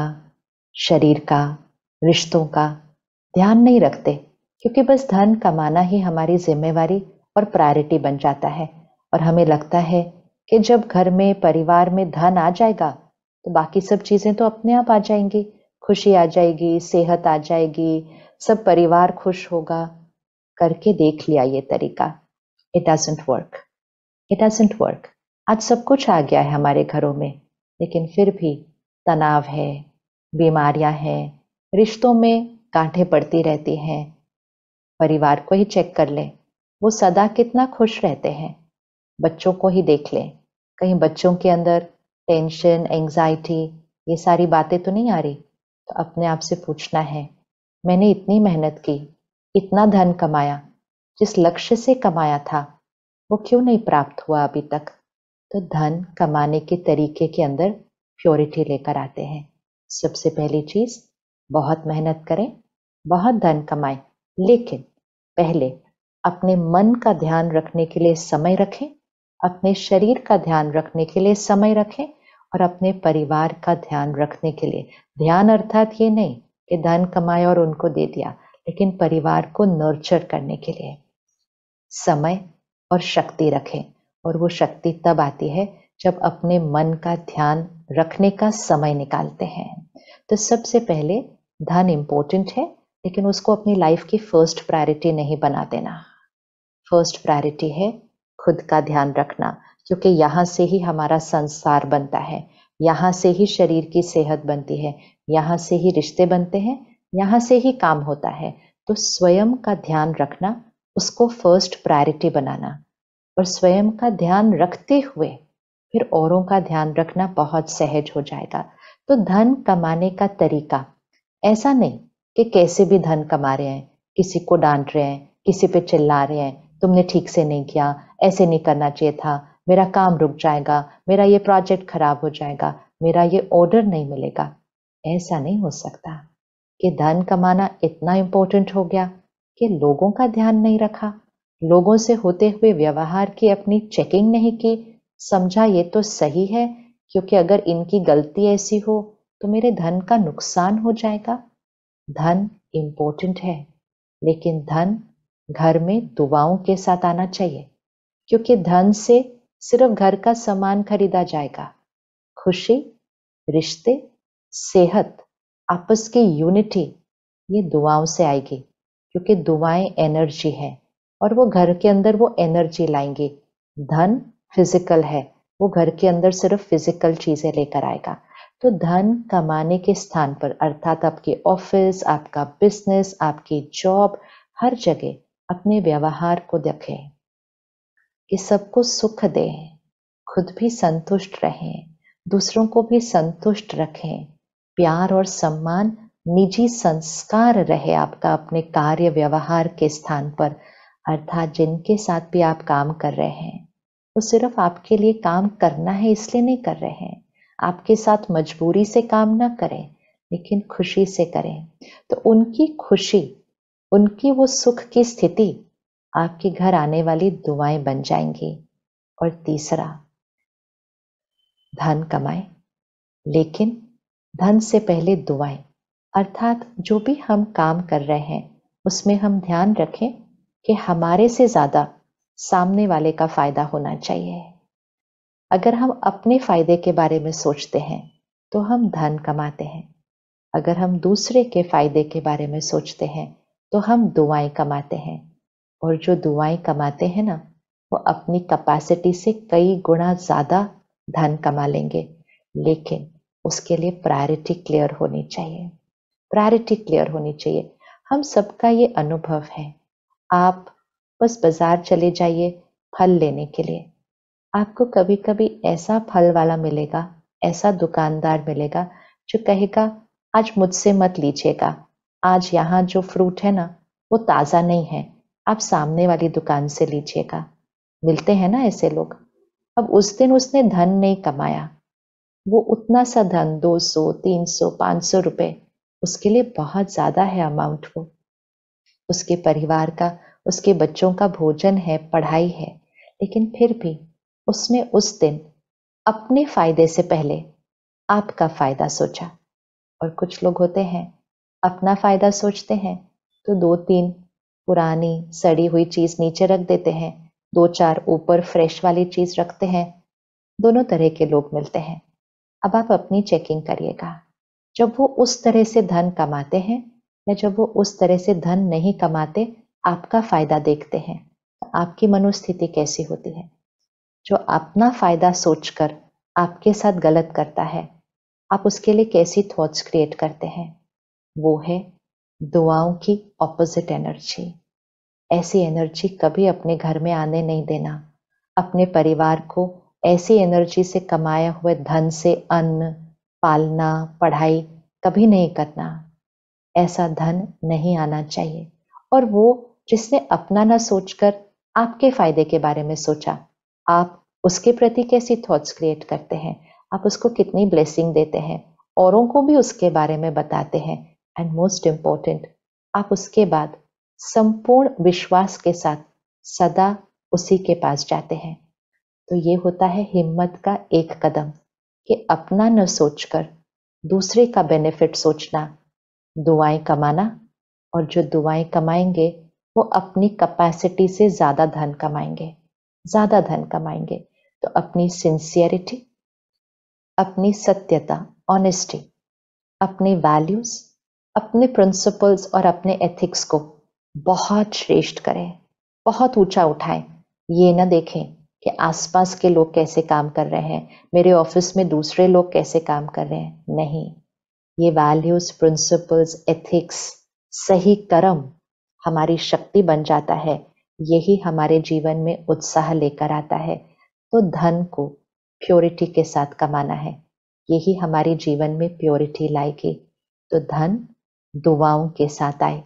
शरीर का रिश्तों का ध्यान नहीं रखते क्योंकि बस धन कमाना ही हमारी जिम्मेवारी और प्रायोरिटी बन जाता है और हमें लगता है कि जब घर में परिवार में धन आ जाएगा तो बाकी सब चीज़ें तो अपने आप आ जाएंगी खुशी आ जाएगी सेहत आ जाएगी सब परिवार खुश होगा करके देख लिया ये तरीका it doesn't work it doesn't work आज सब कुछ आ गया है हमारे घरों में लेकिन फिर भी तनाव है बीमारियां हैं रिश्तों में गांठें पड़ती रहती हैं परिवार को ही चेक कर लें वो सदा कितना खुश रहते हैं बच्चों को ही देख लें कहीं बच्चों के अंदर टेंशन एंजाइटी ये सारी बातें तो नहीं आ रही तो अपने आप से पूछना है मैंने इतनी मेहनत की इतना धन कमाया जिस लक्ष्य से कमाया था वो क्यों नहीं प्राप्त हुआ अभी तक तो धन कमाने के तरीके के अंदर प्योरिटी लेकर आते हैं सबसे पहली चीज बहुत मेहनत करें बहुत धन कमाएं लेकिन पहले अपने मन का ध्यान रखने के लिए समय रखें अपने शरीर का ध्यान रखने के लिए समय रखें और अपने परिवार का ध्यान रखने के लिए ध्यान अर्थात ये नहीं कि धन कमाए और उनको दे दिया लेकिन परिवार को नर्चर करने के लिए समय और शक्ति रखें और वो शक्ति तब आती है जब अपने मन का ध्यान रखने का समय निकालते हैं तो सबसे पहले धन इम्पोर्टेंट है लेकिन उसको अपनी लाइफ की फर्स्ट प्रायोरिटी नहीं बना देना फर्स्ट प्रायोरिटी है खुद का ध्यान रखना क्योंकि यहाँ से ही हमारा संसार बनता है यहाँ से ही शरीर की सेहत बनती है यहाँ से ही रिश्ते बनते हैं यहाँ से ही काम होता है तो स्वयं का ध्यान रखना उसको फर्स्ट प्रायोरिटी बनाना और स्वयं का ध्यान रखते हुए फिर औरों का ध्यान रखना बहुत सहज हो जाएगा तो धन कमाने का तरीका ऐसा नहीं कि कैसे भी धन कमा रहे हैं किसी को डांट रहे हैं किसी पे चिल्ला रहे हैं तुमने ठीक से नहीं किया ऐसे नहीं करना चाहिए था मेरा काम रुक जाएगा मेरा ये प्रोजेक्ट खराब हो जाएगा मेरा ये ऑर्डर नहीं मिलेगा ऐसा नहीं हो सकता कि धन कमाना इतना इम्पोर्टेंट हो गया कि लोगों का ध्यान नहीं रखा लोगों से होते हुए व्यवहार की अपनी चेकिंग नहीं की समझा ये तो सही है क्योंकि अगर इनकी गलती ऐसी हो तो मेरे धन का नुकसान हो जाएगा धन इम्पोर्टेंट है लेकिन धन घर में दुआओं के साथ आना चाहिए क्योंकि धन से सिर्फ घर का सामान खरीदा जाएगा खुशी रिश्ते सेहत आपस की यूनिटी ये दुआओं से आएगी क्योंकि दुआएं एनर्जी है और वो घर के अंदर वो एनर्जी लाएंगे धन फिजिकल है वो घर के अंदर सिर्फ फिजिकल चीजें लेकर आएगा तो धन कमाने के स्थान पर अर्थात आपके ऑफिस आपका बिजनेस आपकी जॉब हर जगह अपने व्यवहार को देखें कि सबको सुख दें खुद भी संतुष्ट रहें दूसरों को भी संतुष्ट रखें प्यार और सम्मान निजी संस्कार रहे आपका अपने कार्य व्यवहार के स्थान पर अर्थात जिनके साथ भी आप काम कर रहे हैं वो सिर्फ आपके लिए काम करना है इसलिए नहीं कर रहे हैं आपके साथ मजबूरी से काम ना करें लेकिन खुशी से करें तो उनकी खुशी उनकी वो सुख की स्थिति आपके घर आने वाली दुआएं बन जाएंगी और तीसरा धन कमाएं लेकिन धन से पहले दुआएं अर्थात जो भी हम काम कर रहे हैं उसमें हम ध्यान रखें कि हमारे से ज़्यादा सामने वाले का फायदा होना चाहिए अगर हम अपने फायदे के बारे में सोचते हैं तो हम धन कमाते हैं अगर हम दूसरे के फायदे के बारे में सोचते हैं तो हम दुआएं कमाते हैं और जो दुआएं कमाते हैं ना वो अपनी कैपेसिटी से कई गुना ज़्यादा धन कमा लेंगे लेकिन उसके लिए प्रायोरिटी क्लियर होनी चाहिए प्रायोरिटी क्लियर होनी चाहिए हम सबका ये अनुभव है आप बस बाजार चले जाइए फल लेने के लिए आपको कभी कभी ऐसा फल वाला मिलेगा ऐसा दुकानदार मिलेगा जो कहेगा आज मुझसे मत लीजिएगा आज यहाँ जो फ्रूट है ना वो ताज़ा नहीं है आप सामने वाली दुकान से लीजिएगा मिलते हैं ना ऐसे लोग अब उस दिन उसने धन नहीं कमाया वो उतना सा धन दो सौ तीन सौ सौ उसके लिए बहुत ज़्यादा है अमाउंट वो उसके परिवार का उसके बच्चों का भोजन है पढ़ाई है लेकिन फिर भी उसने उस दिन अपने फायदे से पहले आपका फायदा सोचा और कुछ लोग होते हैं अपना फायदा सोचते हैं तो दो तीन पुरानी सड़ी हुई चीज नीचे रख देते हैं दो चार ऊपर फ्रेश वाली चीज रखते हैं दोनों तरह के लोग मिलते हैं अब आप अपनी चेकिंग करिएगा जब वो उस तरह से धन कमाते हैं या जब वो उस तरह से धन नहीं कमाते आपका फायदा देखते हैं तो आपकी मनोस्थिति कैसी होती है जो अपना फायदा सोचकर आपके साथ गलत करता है आप उसके लिए कैसी थॉट्स क्रिएट करते हैं वो है दुआओं की ऑपोजिट एनर्जी ऐसी एनर्जी कभी अपने घर में आने नहीं देना अपने परिवार को ऐसी एनर्जी से कमाया हुए धन से अन्न पालना पढ़ाई कभी नहीं करना ऐसा धन नहीं आना चाहिए और वो जिसने अपना ना सोचकर आपके फायदे के बारे में सोचा आप उसके प्रति कैसी थॉट्स क्रिएट करते हैं आप उसको कितनी ब्लेसिंग देते हैं औरों को भी उसके बारे में बताते हैं एंड मोस्ट इम्पोर्टेंट आप उसके बाद संपूर्ण विश्वास के साथ सदा उसी के पास जाते हैं तो ये होता है हिम्मत का एक कदम कि अपना न सोचकर दूसरे का बेनिफिट सोचना दुआएं कमाना और जो दुआएं कमाएंगे वो अपनी कैपेसिटी से ज़्यादा धन कमाएंगे ज़्यादा धन कमाएंगे तो अपनी सिंसियरिटी अपनी सत्यता ऑनेस्टी अपने वैल्यूज़ अपने प्रिंसिपल्स और अपने एथिक्स को बहुत श्रेष्ठ करें बहुत ऊंचा उठाएं ये ना देखें कि आसपास के लोग कैसे काम कर रहे हैं मेरे ऑफिस में दूसरे लोग कैसे काम कर रहे हैं नहीं ये वैल्यूज प्रिंसिपल्स एथिक्स सही कर्म हमारी शक्ति बन जाता है यही हमारे जीवन में उत्साह लेकर आता है तो धन को प्योरिटी के साथ कमाना है यही हमारे जीवन में प्योरिटी लाएगी तो धन दुआओं के साथ आए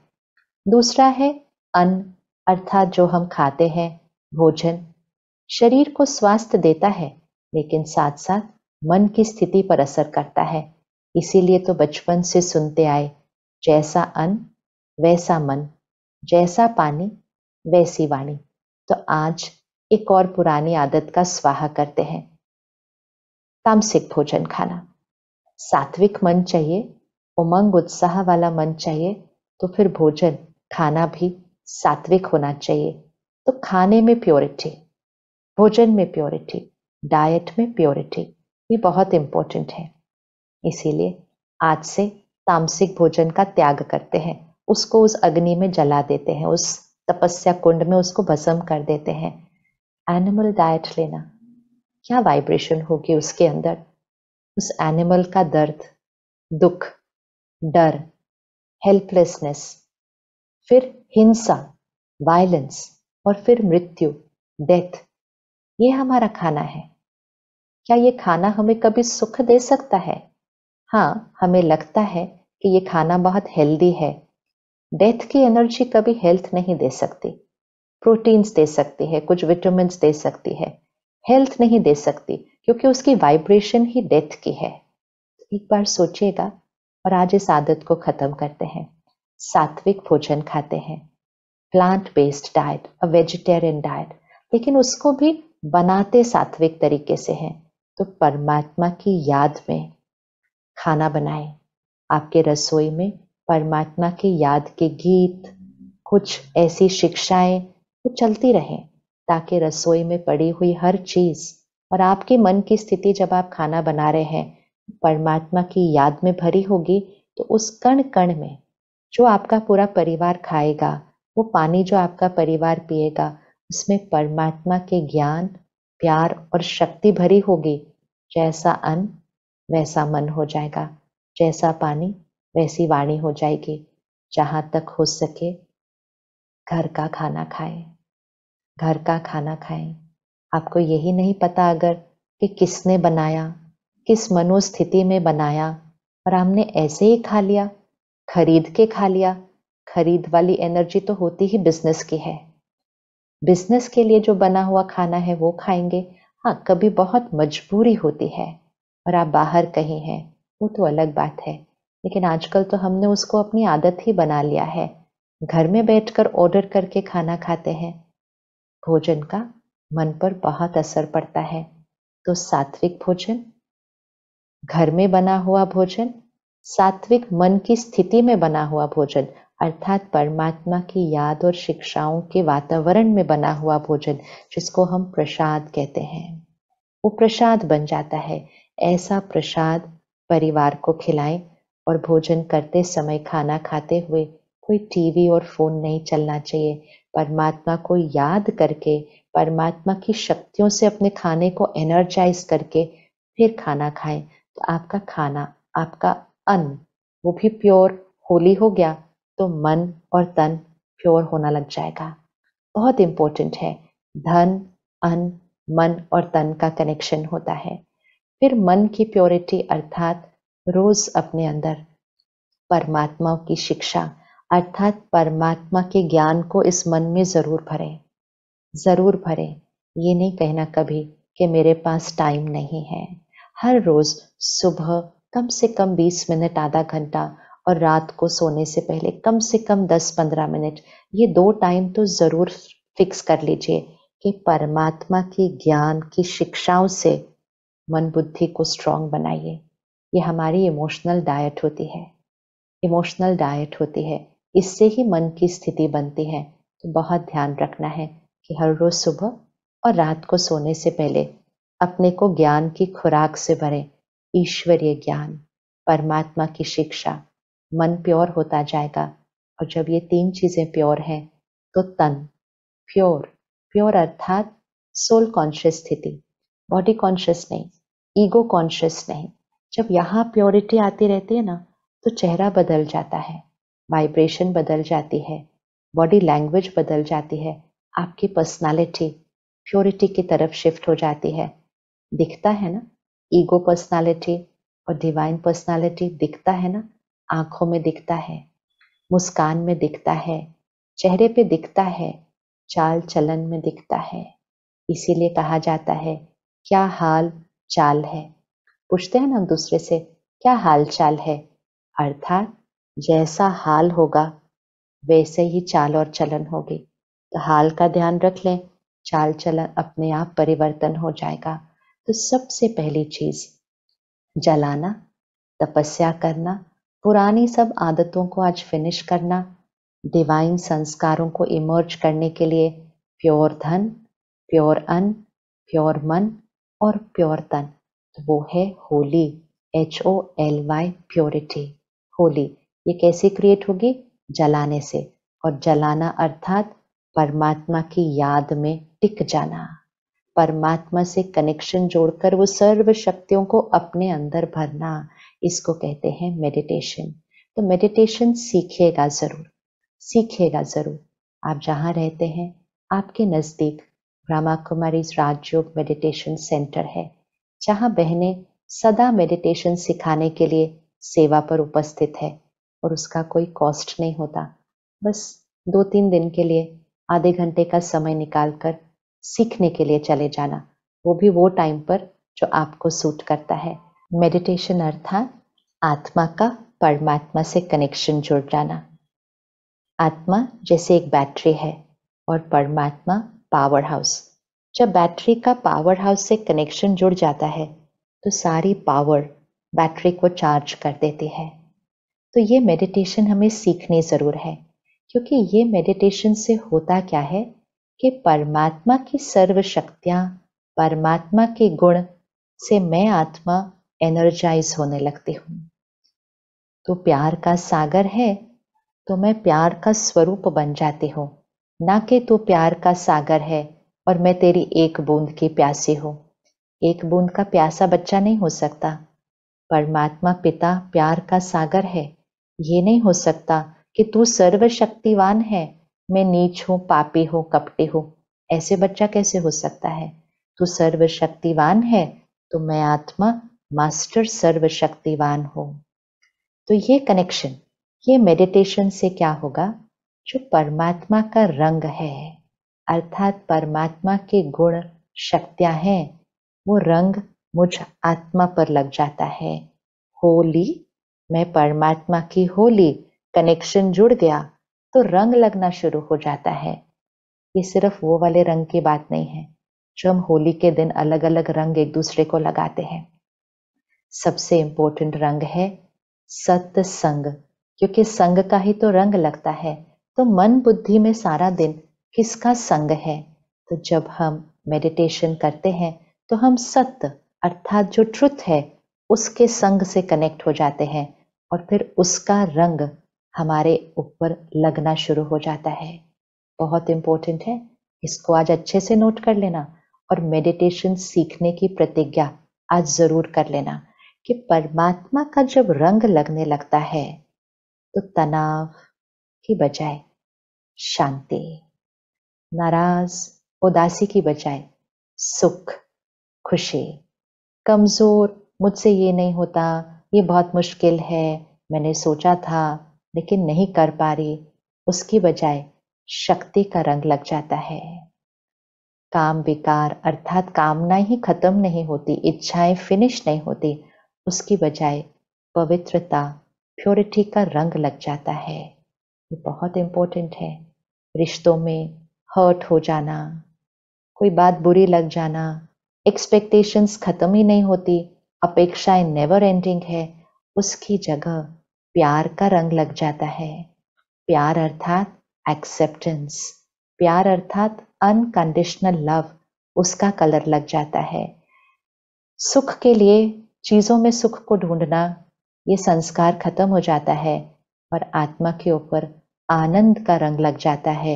दूसरा है अन्न अर्थात जो हम खाते हैं भोजन शरीर को स्वास्थ्य देता है लेकिन साथ साथ मन की स्थिति पर असर करता है इसीलिए तो बचपन से सुनते आए जैसा अन्न वैसा मन जैसा पानी वैसी वाणी तो आज एक और पुरानी आदत का स्वाहा करते हैं तामसिक भोजन खाना सात्विक मन चाहिए उमंग उत्साह वाला मन चाहिए तो फिर भोजन खाना भी सात्विक होना चाहिए तो खाने में प्योरिटी भोजन में प्योरिटी डाइट में प्योरिटी ये बहुत इम्पोर्टेंट है इसीलिए आज से तामसिक भोजन का त्याग करते हैं उसको उस अग्नि में जला देते हैं उस तपस्या कुंड में उसको भस्म कर देते हैं एनिमल डाइट लेना क्या वाइब्रेशन होगी उसके अंदर उस एनिमल का दर्द दुख डर हेल्पलेसनेस फिर हिंसा वायलेंस और फिर मृत्यु डेथ ये हमारा खाना है क्या ये खाना हमें कभी सुख दे सकता है हाँ हमें लगता है कि ये खाना बहुत हेल्दी है डेथ की एनर्जी कभी हेल्थ नहीं दे सकती प्रोटीन्स दे सकती है कुछ विटामिन दे सकती है हेल्थ नहीं दे सकती क्योंकि उसकी वाइब्रेशन ही डेथ की है एक बार सोचिएगा और आज इस आदत को खत्म करते हैं सात्विक भोजन खाते हैं plant based diet a vegetarian diet लेकिन उसको भी बनाते सात्विक तरीके से हैं तो परमात्मा की याद में खाना बनाएं आपके रसोई में परमात्मा की याद के गीत कुछ ऐसी शिक्षाएं तो चलती रहें ताकि रसोई में पड़ी हुई हर चीज़ और आपके मन की स्थिति जब आप खाना बना रहे हैं परमात्मा की याद में भरी होगी तो उस कण कण में जो आपका पूरा परिवार खाएगा वो पानी जो आपका परिवार पिएगा उसमें परमात्मा के ज्ञान प्यार और शक्ति भरी होगी जैसा अन्न वैसा मन हो जाएगा जैसा पानी वैसी वाणी हो जाएगी जहाँ तक हो सके घर का खाना खाएं घर का खाना खाएं आपको यही नहीं पता अगर कि किसने बनाया किस मनोस्थिति में बनाया और हमने ऐसे ही खा लिया खरीद के खा लिया खरीद वाली एनर्जी तो होती ही बिजनेस की है बिजनेस के लिए जो बना हुआ खाना है वो खाएंगे हाँ कभी बहुत मजबूरी होती है और आप बाहर कहीं हैं वो तो अलग बात है लेकिन आजकल तो हमने उसको अपनी आदत ही बना लिया है घर में बैठकर ऑर्डर करके खाना खाते हैं भोजन का मन पर बहुत असर पड़ता है तो सात्विक भोजन घर में बना हुआ भोजन सात्विक मन की स्थिति में बना हुआ भोजन अर्थात परमात्मा की याद और शिक्षाओं के वातावरण में बना हुआ भोजन जिसको हम प्रसाद कहते हैं वो प्रसाद बन जाता है ऐसा प्रसाद परिवार को खिलाएं और भोजन करते समय खाना खाते हुए कोई टीवी और फोन नहीं चलना चाहिए परमात्मा को याद करके परमात्मा की शक्तियों से अपने खाने को एनर्जाइज करके फिर खाना खाएं तो आपका खाना आपका अन्न वो भी प्योर होली हो गया तो मन और तन प्योर होना लग जाएगा बहुत इंपॉर्टेंट है धन अन्न मन और तन का कनेक्शन होता है फिर मन की प्योरिटी अर्थात रोज अपने अंदर परमात्मा की शिक्षा अर्थात परमात्मा के ज्ञान को इस मन में जरूर भरें जरूर भरें ये नहीं कहना कभी कि मेरे पास टाइम नहीं है हर रोज सुबह कम से कम 20 मिनट आधा घंटा और रात को सोने से पहले कम से कम 10-15 मिनट ये दो टाइम तो ज़रूर फिक्स कर लीजिए कि परमात्मा की ज्ञान की शिक्षाओं से मन बुद्धि को स्ट्रांग बनाइए ये हमारी इमोशनल डाइट होती है इमोशनल डाइट होती है इससे ही मन की स्थिति बनती है तो बहुत ध्यान रखना है कि हर रोज़ सुबह और रात को सोने से पहले अपने को ज्ञान की खुराक से भरें ईश्वरीय ज्ञान परमात्मा की शिक्षा मन प्योर होता जाएगा और जब ये तीन चीज़ें प्योर हैं तो तन प्योर प्योर अर्थात सोल कॉन्शियस स्थिति बॉडी कॉन्शियस नहीं ईगो कॉन्शियस नहीं जब यहाँ प्योरिटी आती रहती है ना तो चेहरा बदल जाता है वाइब्रेशन बदल जाती है बॉडी लैंग्वेज बदल जाती है आपकी पर्सनालिटी प्योरिटी की तरफ शिफ्ट हो जाती है दिखता है ना ईगो पर्सनालिटी और डिवाइन पर्सनालिटी दिखता है ना आंखों में दिखता है मुस्कान में दिखता है चेहरे पे दिखता है चाल चलन में दिखता है इसीलिए कहा जाता है क्या हाल चाल है पूछते हैं ना हम दूसरे से क्या हाल चाल है अर्थात जैसा हाल होगा वैसे ही चाल और चलन होगी तो हाल का ध्यान रख लें चाल चलन अपने आप परिवर्तन हो जाएगा तो सबसे पहली चीज जलाना तपस्या करना पुरानी सब आदतों को आज फिनिश करना डिवाइन संस्कारों को इमर्ज करने के लिए प्योर धन प्योर अन्न प्योर मन और प्योर तन तो वो है holy H O L Y purity holy ये कैसे क्रिएट होगी जलाने से और जलाना अर्थात परमात्मा की याद में टिक जाना परमात्मा से कनेक्शन जोड़कर वो सर्व शक्तियों को अपने अंदर भरना इसको कहते हैं मेडिटेशन तो मेडिटेशन सीखेगा ज़रूर सीखेगा ज़रूर आप जहाँ रहते हैं आपके नज़दीक रामा कुमारी राजयोग मेडिटेशन सेंटर है जहाँ बहनें सदा मेडिटेशन सिखाने के लिए सेवा पर उपस्थित है और उसका कोई कॉस्ट नहीं होता बस दो तीन दिन के लिए आधे घंटे का समय निकालकर सीखने के लिए चले जाना वो भी वो टाइम पर जो आपको सूट करता है मेडिटेशन अर्थात आत्मा का परमात्मा से कनेक्शन जुड़ जाना आत्मा जैसे एक बैटरी है और परमात्मा पावर हाउस जब बैटरी का पावर हाउस से कनेक्शन जुड़ जाता है तो सारी पावर बैटरी को चार्ज कर देती है तो ये मेडिटेशन हमें सीखनी ज़रूर है क्योंकि ये मेडिटेशन से होता क्या है कि परमात्मा की सर्व शक्तियां परमात्मा के गुण से मैं आत्मा एनर्जाइज होने लगती हूँ तो प्यार का सागर है तो मैं प्यार का स्वरूप बन जाती हूँ ना कि तू प्यार का सागर है और मैं तेरी एक बूंद की प्यासी हूँ एक बूंद का प्यासा बच्चा नहीं हो सकता परमात्मा पिता प्यार का सागर है ये नहीं हो सकता कि तू सर्वशक्तिवान है मैं नीच हूँ पापी हूँ कपटी हूँ ऐसे बच्चा कैसे हो सकता है तू सर्वशक्तिवान है तो मैं आत्मा मास्टर सर्वशक्तिवान हूँ तो ये कनेक्शन ये मेडिटेशन से क्या होगा जो परमात्मा का रंग है अर्थात परमात्मा के गुण शक्तियां हैं वो रंग मुझ आत्मा पर लग जाता है होली मैं परमात्मा की होली कनेक्शन जुड़ गया तो रंग लगना शुरू हो जाता है ये सिर्फ वो वाले रंग की बात नहीं है जो हम होली के दिन अलग अलग रंग एक दूसरे को लगाते हैं सबसे इंपॉर्टेंट रंग है सत्य संग क्योंकि संग का ही तो रंग लगता है तो मन बुद्धि में सारा दिन किसका संग है तो जब हम मेडिटेशन करते हैं तो हम सत्य अर्थात जो ट्रुथ है उसके संग से कनेक्ट हो जाते हैं और फिर उसका रंग हमारे ऊपर लगना शुरू हो जाता है बहुत इम्पोर्टेंट है इसको आज अच्छे से नोट कर लेना और मेडिटेशन सीखने की प्रतिज्ञा आज जरूर कर लेना कि परमात्मा का जब रंग लगने लगता है तो तनाव की बजाय शांति नाराज उदासी की बजाय सुख खुशी कमजोर मुझसे ये नहीं होता ये बहुत मुश्किल है मैंने सोचा था लेकिन नहीं कर पा रही उसकी बजाय शक्ति का रंग लग जाता है काम विकार अर्थात कामना ही खत्म नहीं होती इच्छाएं फिनिश नहीं होती उसकी बजाय पवित्रता प्योरिटी का रंग लग जाता है ये बहुत इंपॉर्टेंट है रिश्तों में हर्ट हो जाना कोई बात बुरी लग जाना एक्सपेक्टेशंस खत्म ही नहीं होती अपेक्षाएं नेवर एंडिंग है उसकी जगह प्यार का रंग लग जाता है प्यार अर्थात एक्सेप्टेंस प्यार अर्थात अनकंडीशनल लव उसका कलर लग जाता है सुख के लिए चीजों में सुख को ढूंढना ये संस्कार खत्म हो जाता है और आत्मा के ऊपर आनंद का रंग लग जाता है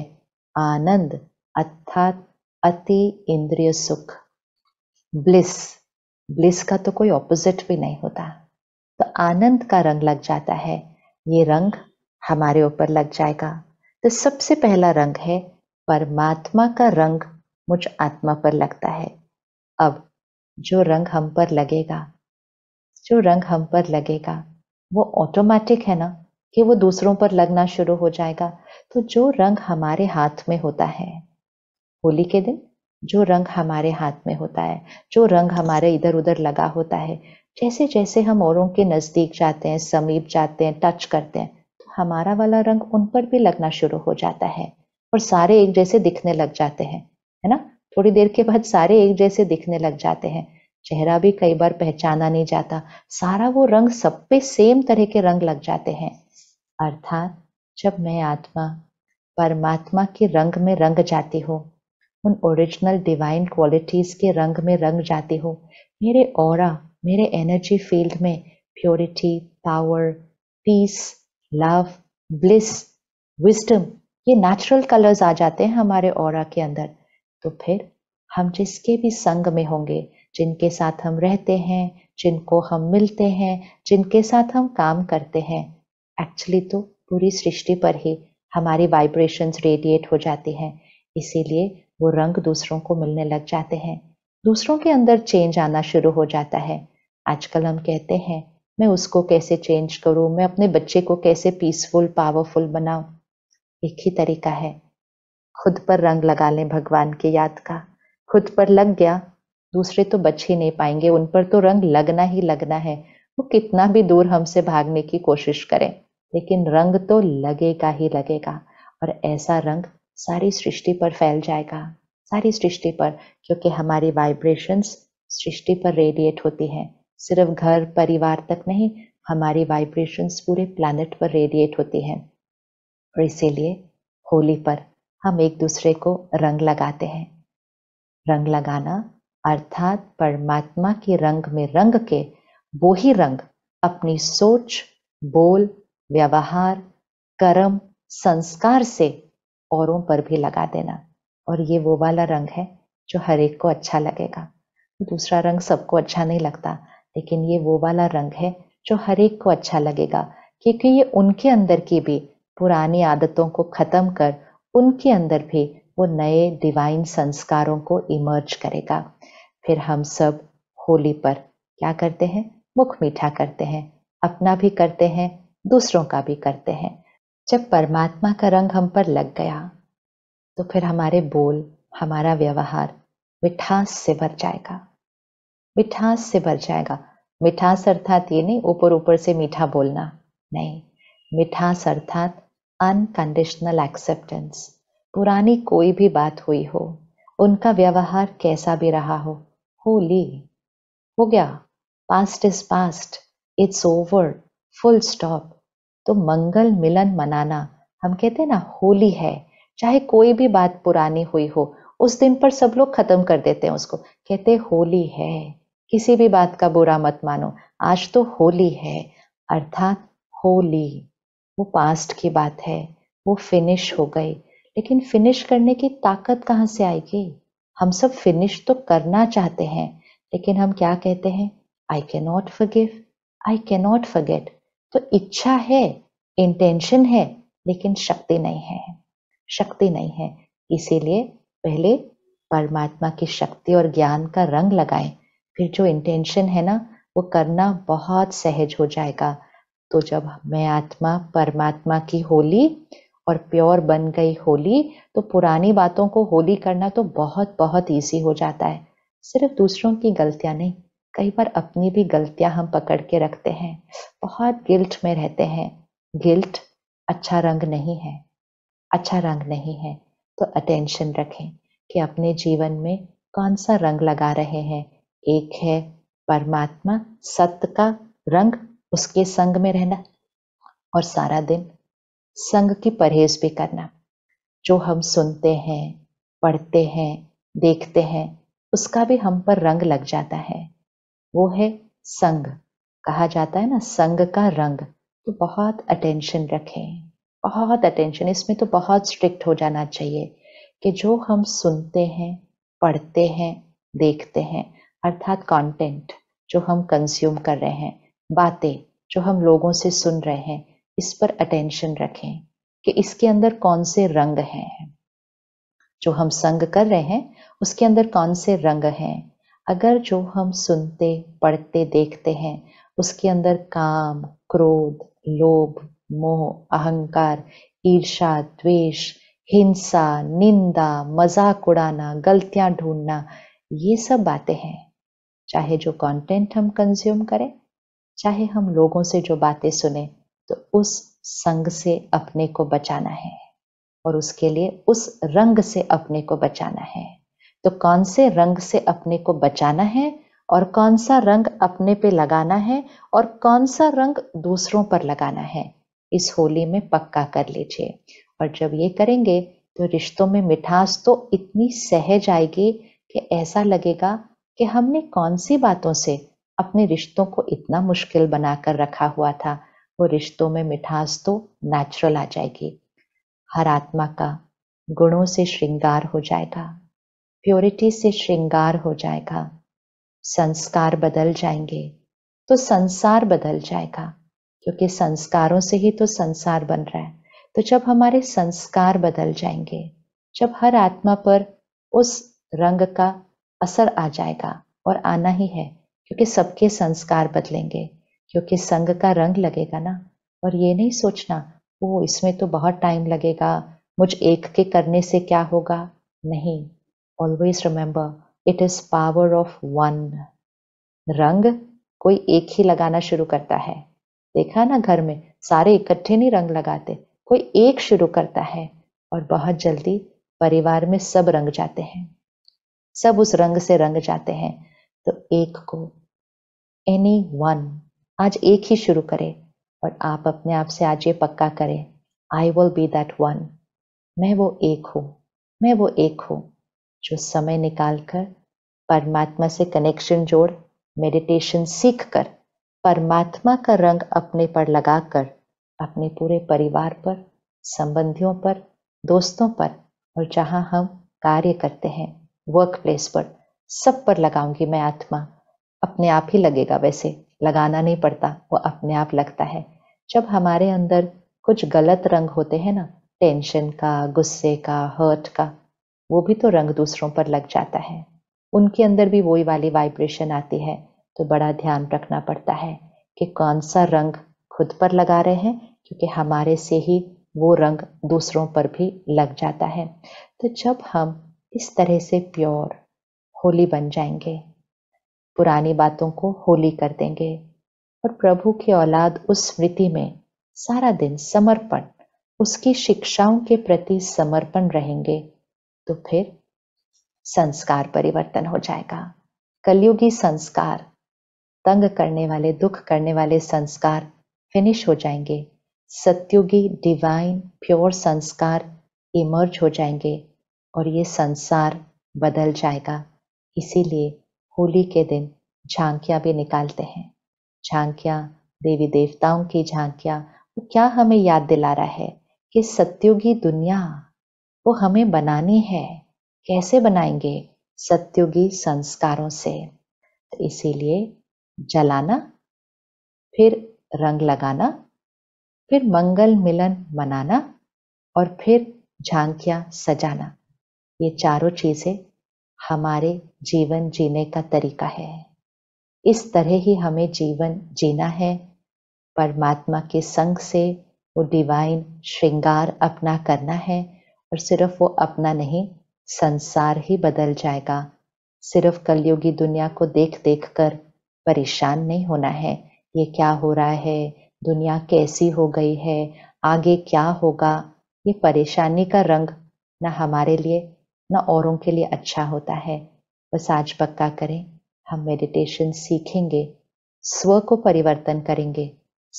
आनंद अर्थात अति इंद्रिय सुख ब्लिस ब्लिस का तो कोई ऑपोजिट भी नहीं होता तो आनंद का रंग लग जाता है ये रंग हमारे ऊपर लग जाएगा तो सबसे पहला रंग है परमात्मा का रंग मुझ आत्मा पर लगता है अब जो रंग हम पर लगेगा जो रंग हम पर लगेगा वो ऑटोमेटिक है ना कि वो दूसरों पर लगना शुरू हो जाएगा तो जो रंग हमारे हाथ में होता है होली के दिन जो रंग हमारे हाथ में होता है जो रंग हमारे इधर उधर लगा होता है जैसे जैसे हम औरों के नज़दीक जाते हैं समीप जाते हैं टच करते हैं तो हमारा वाला रंग उन पर भी लगना शुरू हो जाता है और सारे एक जैसे दिखने लग जाते हैं है ना थोड़ी देर के बाद सारे एक जैसे दिखने लग जाते हैं चेहरा भी कई बार पहचाना नहीं जाता सारा वो रंग सब पे सेम तरह के रंग लग जाते हैं अर्थात जब मैं आत्मा परमात्मा के रंग में रंग जाती हूँ उन ओरिजिनल डिवाइन क्वालिटीज के रंग में रंग जाती हूँ मेरे और मेरे एनर्जी फील्ड में purity power peace love bliss wisdom ये नेचुरल कलर्स आ जाते हैं हमारे और के अंदर तो फिर हम जिसके भी संग में होंगे जिनके साथ हम रहते हैं जिनको हम मिलते हैं जिनके साथ हम काम करते हैं एक्चुअली तो पूरी सृष्टि पर ही हमारी वाइब्रेशंस रेडिएट हो जाती हैं इसीलिए वो रंग दूसरों को मिलने लग जाते हैं दूसरों के अंदर चेंज आना शुरू हो जाता है आजकल हम कहते हैं मैं उसको कैसे चेंज करूं मैं अपने बच्चे को कैसे पीसफुल पावरफुल बनाऊं एक ही तरीका है खुद पर रंग लगा लें भगवान की याद का खुद पर लग गया दूसरे तो बच ही नहीं पाएंगे उन पर तो रंग लगना ही लगना है वो कितना भी दूर हमसे भागने की कोशिश करें लेकिन रंग तो लगेगा ही लगेगा और ऐसा रंग सारी सृष्टि पर फैल जाएगा सारी सृष्टि पर क्योंकि हमारी वाइब्रेशंस सृष्टि पर रेडिएट होती हैं सिर्फ घर परिवार तक नहीं हमारी वाइब्रेशंस पूरे प्लानट पर रेडिएट होती हैं और इसीलिए होली पर हम एक दूसरे को रंग लगाते हैं रंग लगाना अर्थात परमात्मा के रंग में रंग के वो ही रंग अपनी सोच बोल व्यवहार कर्म संस्कार से औरों पर भी लगा देना और ये वो वाला रंग है जो हर एक को अच्छा लगेगा दूसरा रंग सबको अच्छा नहीं लगता लेकिन ये वो वाला रंग है जो हर एक को अच्छा लगेगा क्योंकि ये उनके अंदर की भी पुरानी आदतों को ख़त्म कर उनके अंदर भी वो नए डिवाइन संस्कारों को इमर्ज करेगा फिर हम सब होली पर क्या करते हैं मुख मीठा करते हैं अपना भी करते हैं दूसरों का भी करते हैं जब परमात्मा का रंग हम पर लग गया तो फिर हमारे बोल हमारा व्यवहार मिठास से भर जाएगा मिठास से भर जाएगा मिठास अर्थात ये नहीं ऊपर ऊपर से मीठा बोलना नहीं मिठास अर्थात अनकंडीशनल एक्सेप्टेंस पुरानी कोई भी बात हुई हो उनका व्यवहार कैसा भी रहा हो हो हो गया past is past it's over full stop तो मंगल मिलन मनाना हम कहते हैं ना होली है चाहे कोई भी बात पुरानी हुई हो उस दिन पर सब लोग खत्म कर देते हैं उसको कहते होली है किसी भी बात का बुरा मत मानो आज तो होली है अर्थात होली वो पास्ट की बात है वो फिनिश हो गई लेकिन फिनिश करने की ताकत कहाँ से आएगी हम सब फिनिश तो करना चाहते हैं लेकिन हम क्या कहते हैं I can not forgive I can not forget तो इच्छा है इंटेंशन है लेकिन शक्ति नहीं है शक्ति नहीं है इसीलिए पहले परमात्मा की शक्ति और ज्ञान का रंग लगाएं फिर जो इंटेंशन है ना वो करना बहुत सहज हो जाएगा तो जब मैं आत्मा परमात्मा की होली और प्योर बन गई होली तो पुरानी बातों को होली करना तो बहुत बहुत ईजी हो जाता है सिर्फ दूसरों की गलतियां नहीं कई बार अपनी भी गलतियां हम पकड़ के रखते हैं बहुत गिल्ट में रहते हैं गिल्ट अच्छा रंग नहीं है अच्छा रंग नहीं है तो अटेंशन रखें कि अपने जीवन में कौन सा रंग लगा रहे हैं एक है परमात्मा सत्य का रंग उसके संग में रहना और सारा दिन संग की परहेज भी करना जो हम सुनते हैं पढ़ते हैं देखते हैं उसका भी हम पर रंग लग जाता है वो है संग कहा जाता है ना संग का रंग तो बहुत अटेंशन रखें बहुत अटेंशन इसमें तो बहुत स्ट्रिक्ट हो जाना चाहिए कि जो हम सुनते हैं पढ़ते हैं देखते हैं अर्थात कंटेंट जो हम कंज्यूम कर रहे हैं बातें जो हम लोगों से सुन रहे हैं इस पर अटेंशन रखें कि इसके अंदर कौन से रंग हैं जो हम संग कर रहे हैं उसके अंदर कौन से रंग हैं अगर जो हम सुनते पढ़ते देखते हैं उसके अंदर काम क्रोध लोभ मोह अहंकार ईर्षा द्वेष हिंसा निंदा मजाक उड़ाना गलतियां ढूंढना ये सब बातें हैं चाहे जो कंटेंट हम कंज्यूम करें चाहे हम लोगों से जो बातें सुने तो उस संग से अपने को बचाना है और उसके लिए उस रंग से अपने को बचाना है तो कौन से रंग से अपने को बचाना है और कौन सा रंग अपने पे लगाना है और कौन सा रंग दूसरों पर लगाना है इस होली में पक्का कर लीजिए और जब ये करेंगे तो रिश्तों में मिठास तो इतनी सहज आएगी कि ऐसा लगेगा कि हमने कौन सी बातों से अपने रिश्तों को इतना मुश्किल बनाकर रखा हुआ था वो रिश्तों में मिठास तो नेचुरल आ जाएगी हर आत्मा का गुणों से श्रृंगार हो जाएगा प्योरिटी से श्रृंगार हो जाएगा संस्कार बदल जाएंगे तो संसार बदल जाएगा क्योंकि संस्कारों से ही तो संसार बन रहा है तो जब हमारे संस्कार बदल जाएंगे जब हर आत्मा पर उस रंग का असर आ जाएगा और आना ही है क्योंकि सबके संस्कार बदलेंगे क्योंकि संग का रंग लगेगा ना और ये नहीं सोचना वो इसमें तो बहुत टाइम लगेगा मुझ एक के करने से क्या होगा नहीं always remember it is power of one रंग कोई एक ही लगाना शुरू करता है देखा ना घर में सारे इकट्ठे नहीं रंग लगाते कोई एक शुरू करता है और बहुत जल्दी परिवार में सब रंग जाते हैं सब उस रंग से रंग जाते हैं तो एक को एनी वन आज एक ही शुरू करें और आप अपने आप से आज ये पक्का करें I will be that one मैं वो एक हूँ मैं वो एक हूँ जो समय निकाल कर परमात्मा से कनेक्शन जोड़ मेडिटेशन सीख कर परमात्मा का रंग अपने पर लगाकर अपने पूरे परिवार पर संबंधियों पर दोस्तों पर और जहाँ हम कार्य करते हैं वर्क प्लेस पर सब पर लगाऊंगी मैं आत्मा अपने आप ही लगेगा वैसे लगाना नहीं पड़ता वो अपने आप लगता है जब हमारे अंदर कुछ गलत रंग होते हैं ना टेंशन का गुस्से का हर्ट का वो भी तो रंग दूसरों पर लग जाता है उनके अंदर भी वही वाली वाइब्रेशन आती है तो बड़ा ध्यान रखना पड़ता है कि कौन सा रंग खुद पर लगा रहे हैं क्योंकि हमारे से ही वो रंग दूसरों पर भी लग जाता है तो जब हम इस तरह से प्योर होली बन जाएंगे पुरानी बातों को होली कर देंगे और प्रभु की औलाद उस स्मृति में सारा दिन समर्पण उसकी शिक्षाओं के प्रति समर्पण रहेंगे तो फिर संस्कार परिवर्तन हो जाएगा कलयुगी संस्कार तंग करने वाले दुख करने वाले संस्कार फिनिश हो जाएंगे सत्युगी डिवाइन प्योर संस्कार इमर्ज हो जाएंगे और ये संसार बदल जाएगा इसीलिए होली के दिन झांकियाँ भी निकालते हैं झांकियाँ देवी देवताओं की झांकियाँ वो क्या हमें याद दिला रहा है कि सत्युगी दुनिया वो हमें बनानी है कैसे बनाएंगे सत्युगी संस्कारों से तो इसीलिए जलाना फिर रंग लगाना फिर मंगल मिलन मनाना और फिर झांकियां सजाना ये चारों चीजें हमारे जीवन जीने का तरीका है इस तरह ही हमें जीवन जीना है परमात्मा के संग से वो डिवाइन श्रृंगार अपना करना है और सिर्फ वो अपना नहीं संसार ही बदल जाएगा सिर्फ कलयुगी दुनिया को देख देख कर परेशान नहीं होना है ये क्या हो रहा है दुनिया कैसी हो गई है आगे क्या होगा ये परेशानी का रंग ना हमारे लिए ना औरों के लिए अच्छा होता है बस आज पक्का करें हम मेडिटेशन सीखेंगे स्व को परिवर्तन करेंगे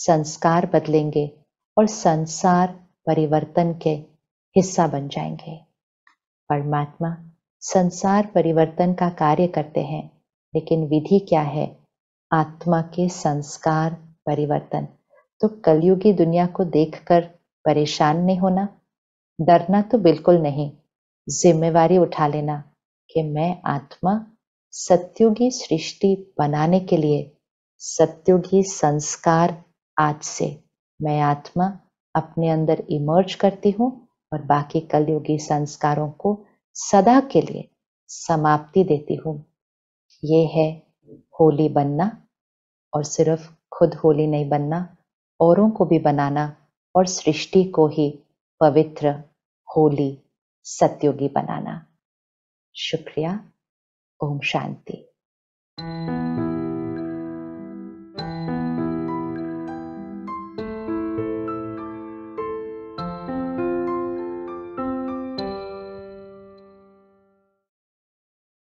संस्कार बदलेंगे और संसार परिवर्तन के हिस्सा बन जाएंगे परमात्मा संसार परिवर्तन का कार्य करते हैं लेकिन विधि क्या है आत्मा के संस्कार परिवर्तन तो कलयुगी दुनिया को देखकर परेशान नहीं होना डरना तो बिल्कुल नहीं जिम्मेवारी उठा लेना कि मैं आत्मा सत्युगी सृष्टि बनाने के लिए सत्युगी संस्कार आज से मैं आत्मा अपने अंदर इमर्ज करती हूँ और बाकी कलयुगी संस्कारों को सदा के लिए समाप्ति देती हूँ ये है होली बनना और सिर्फ खुद होली नहीं बनना औरों को भी बनाना और सृष्टि को ही पवित्र होली सत्योगी बनाना शुक्रिया ओम शांति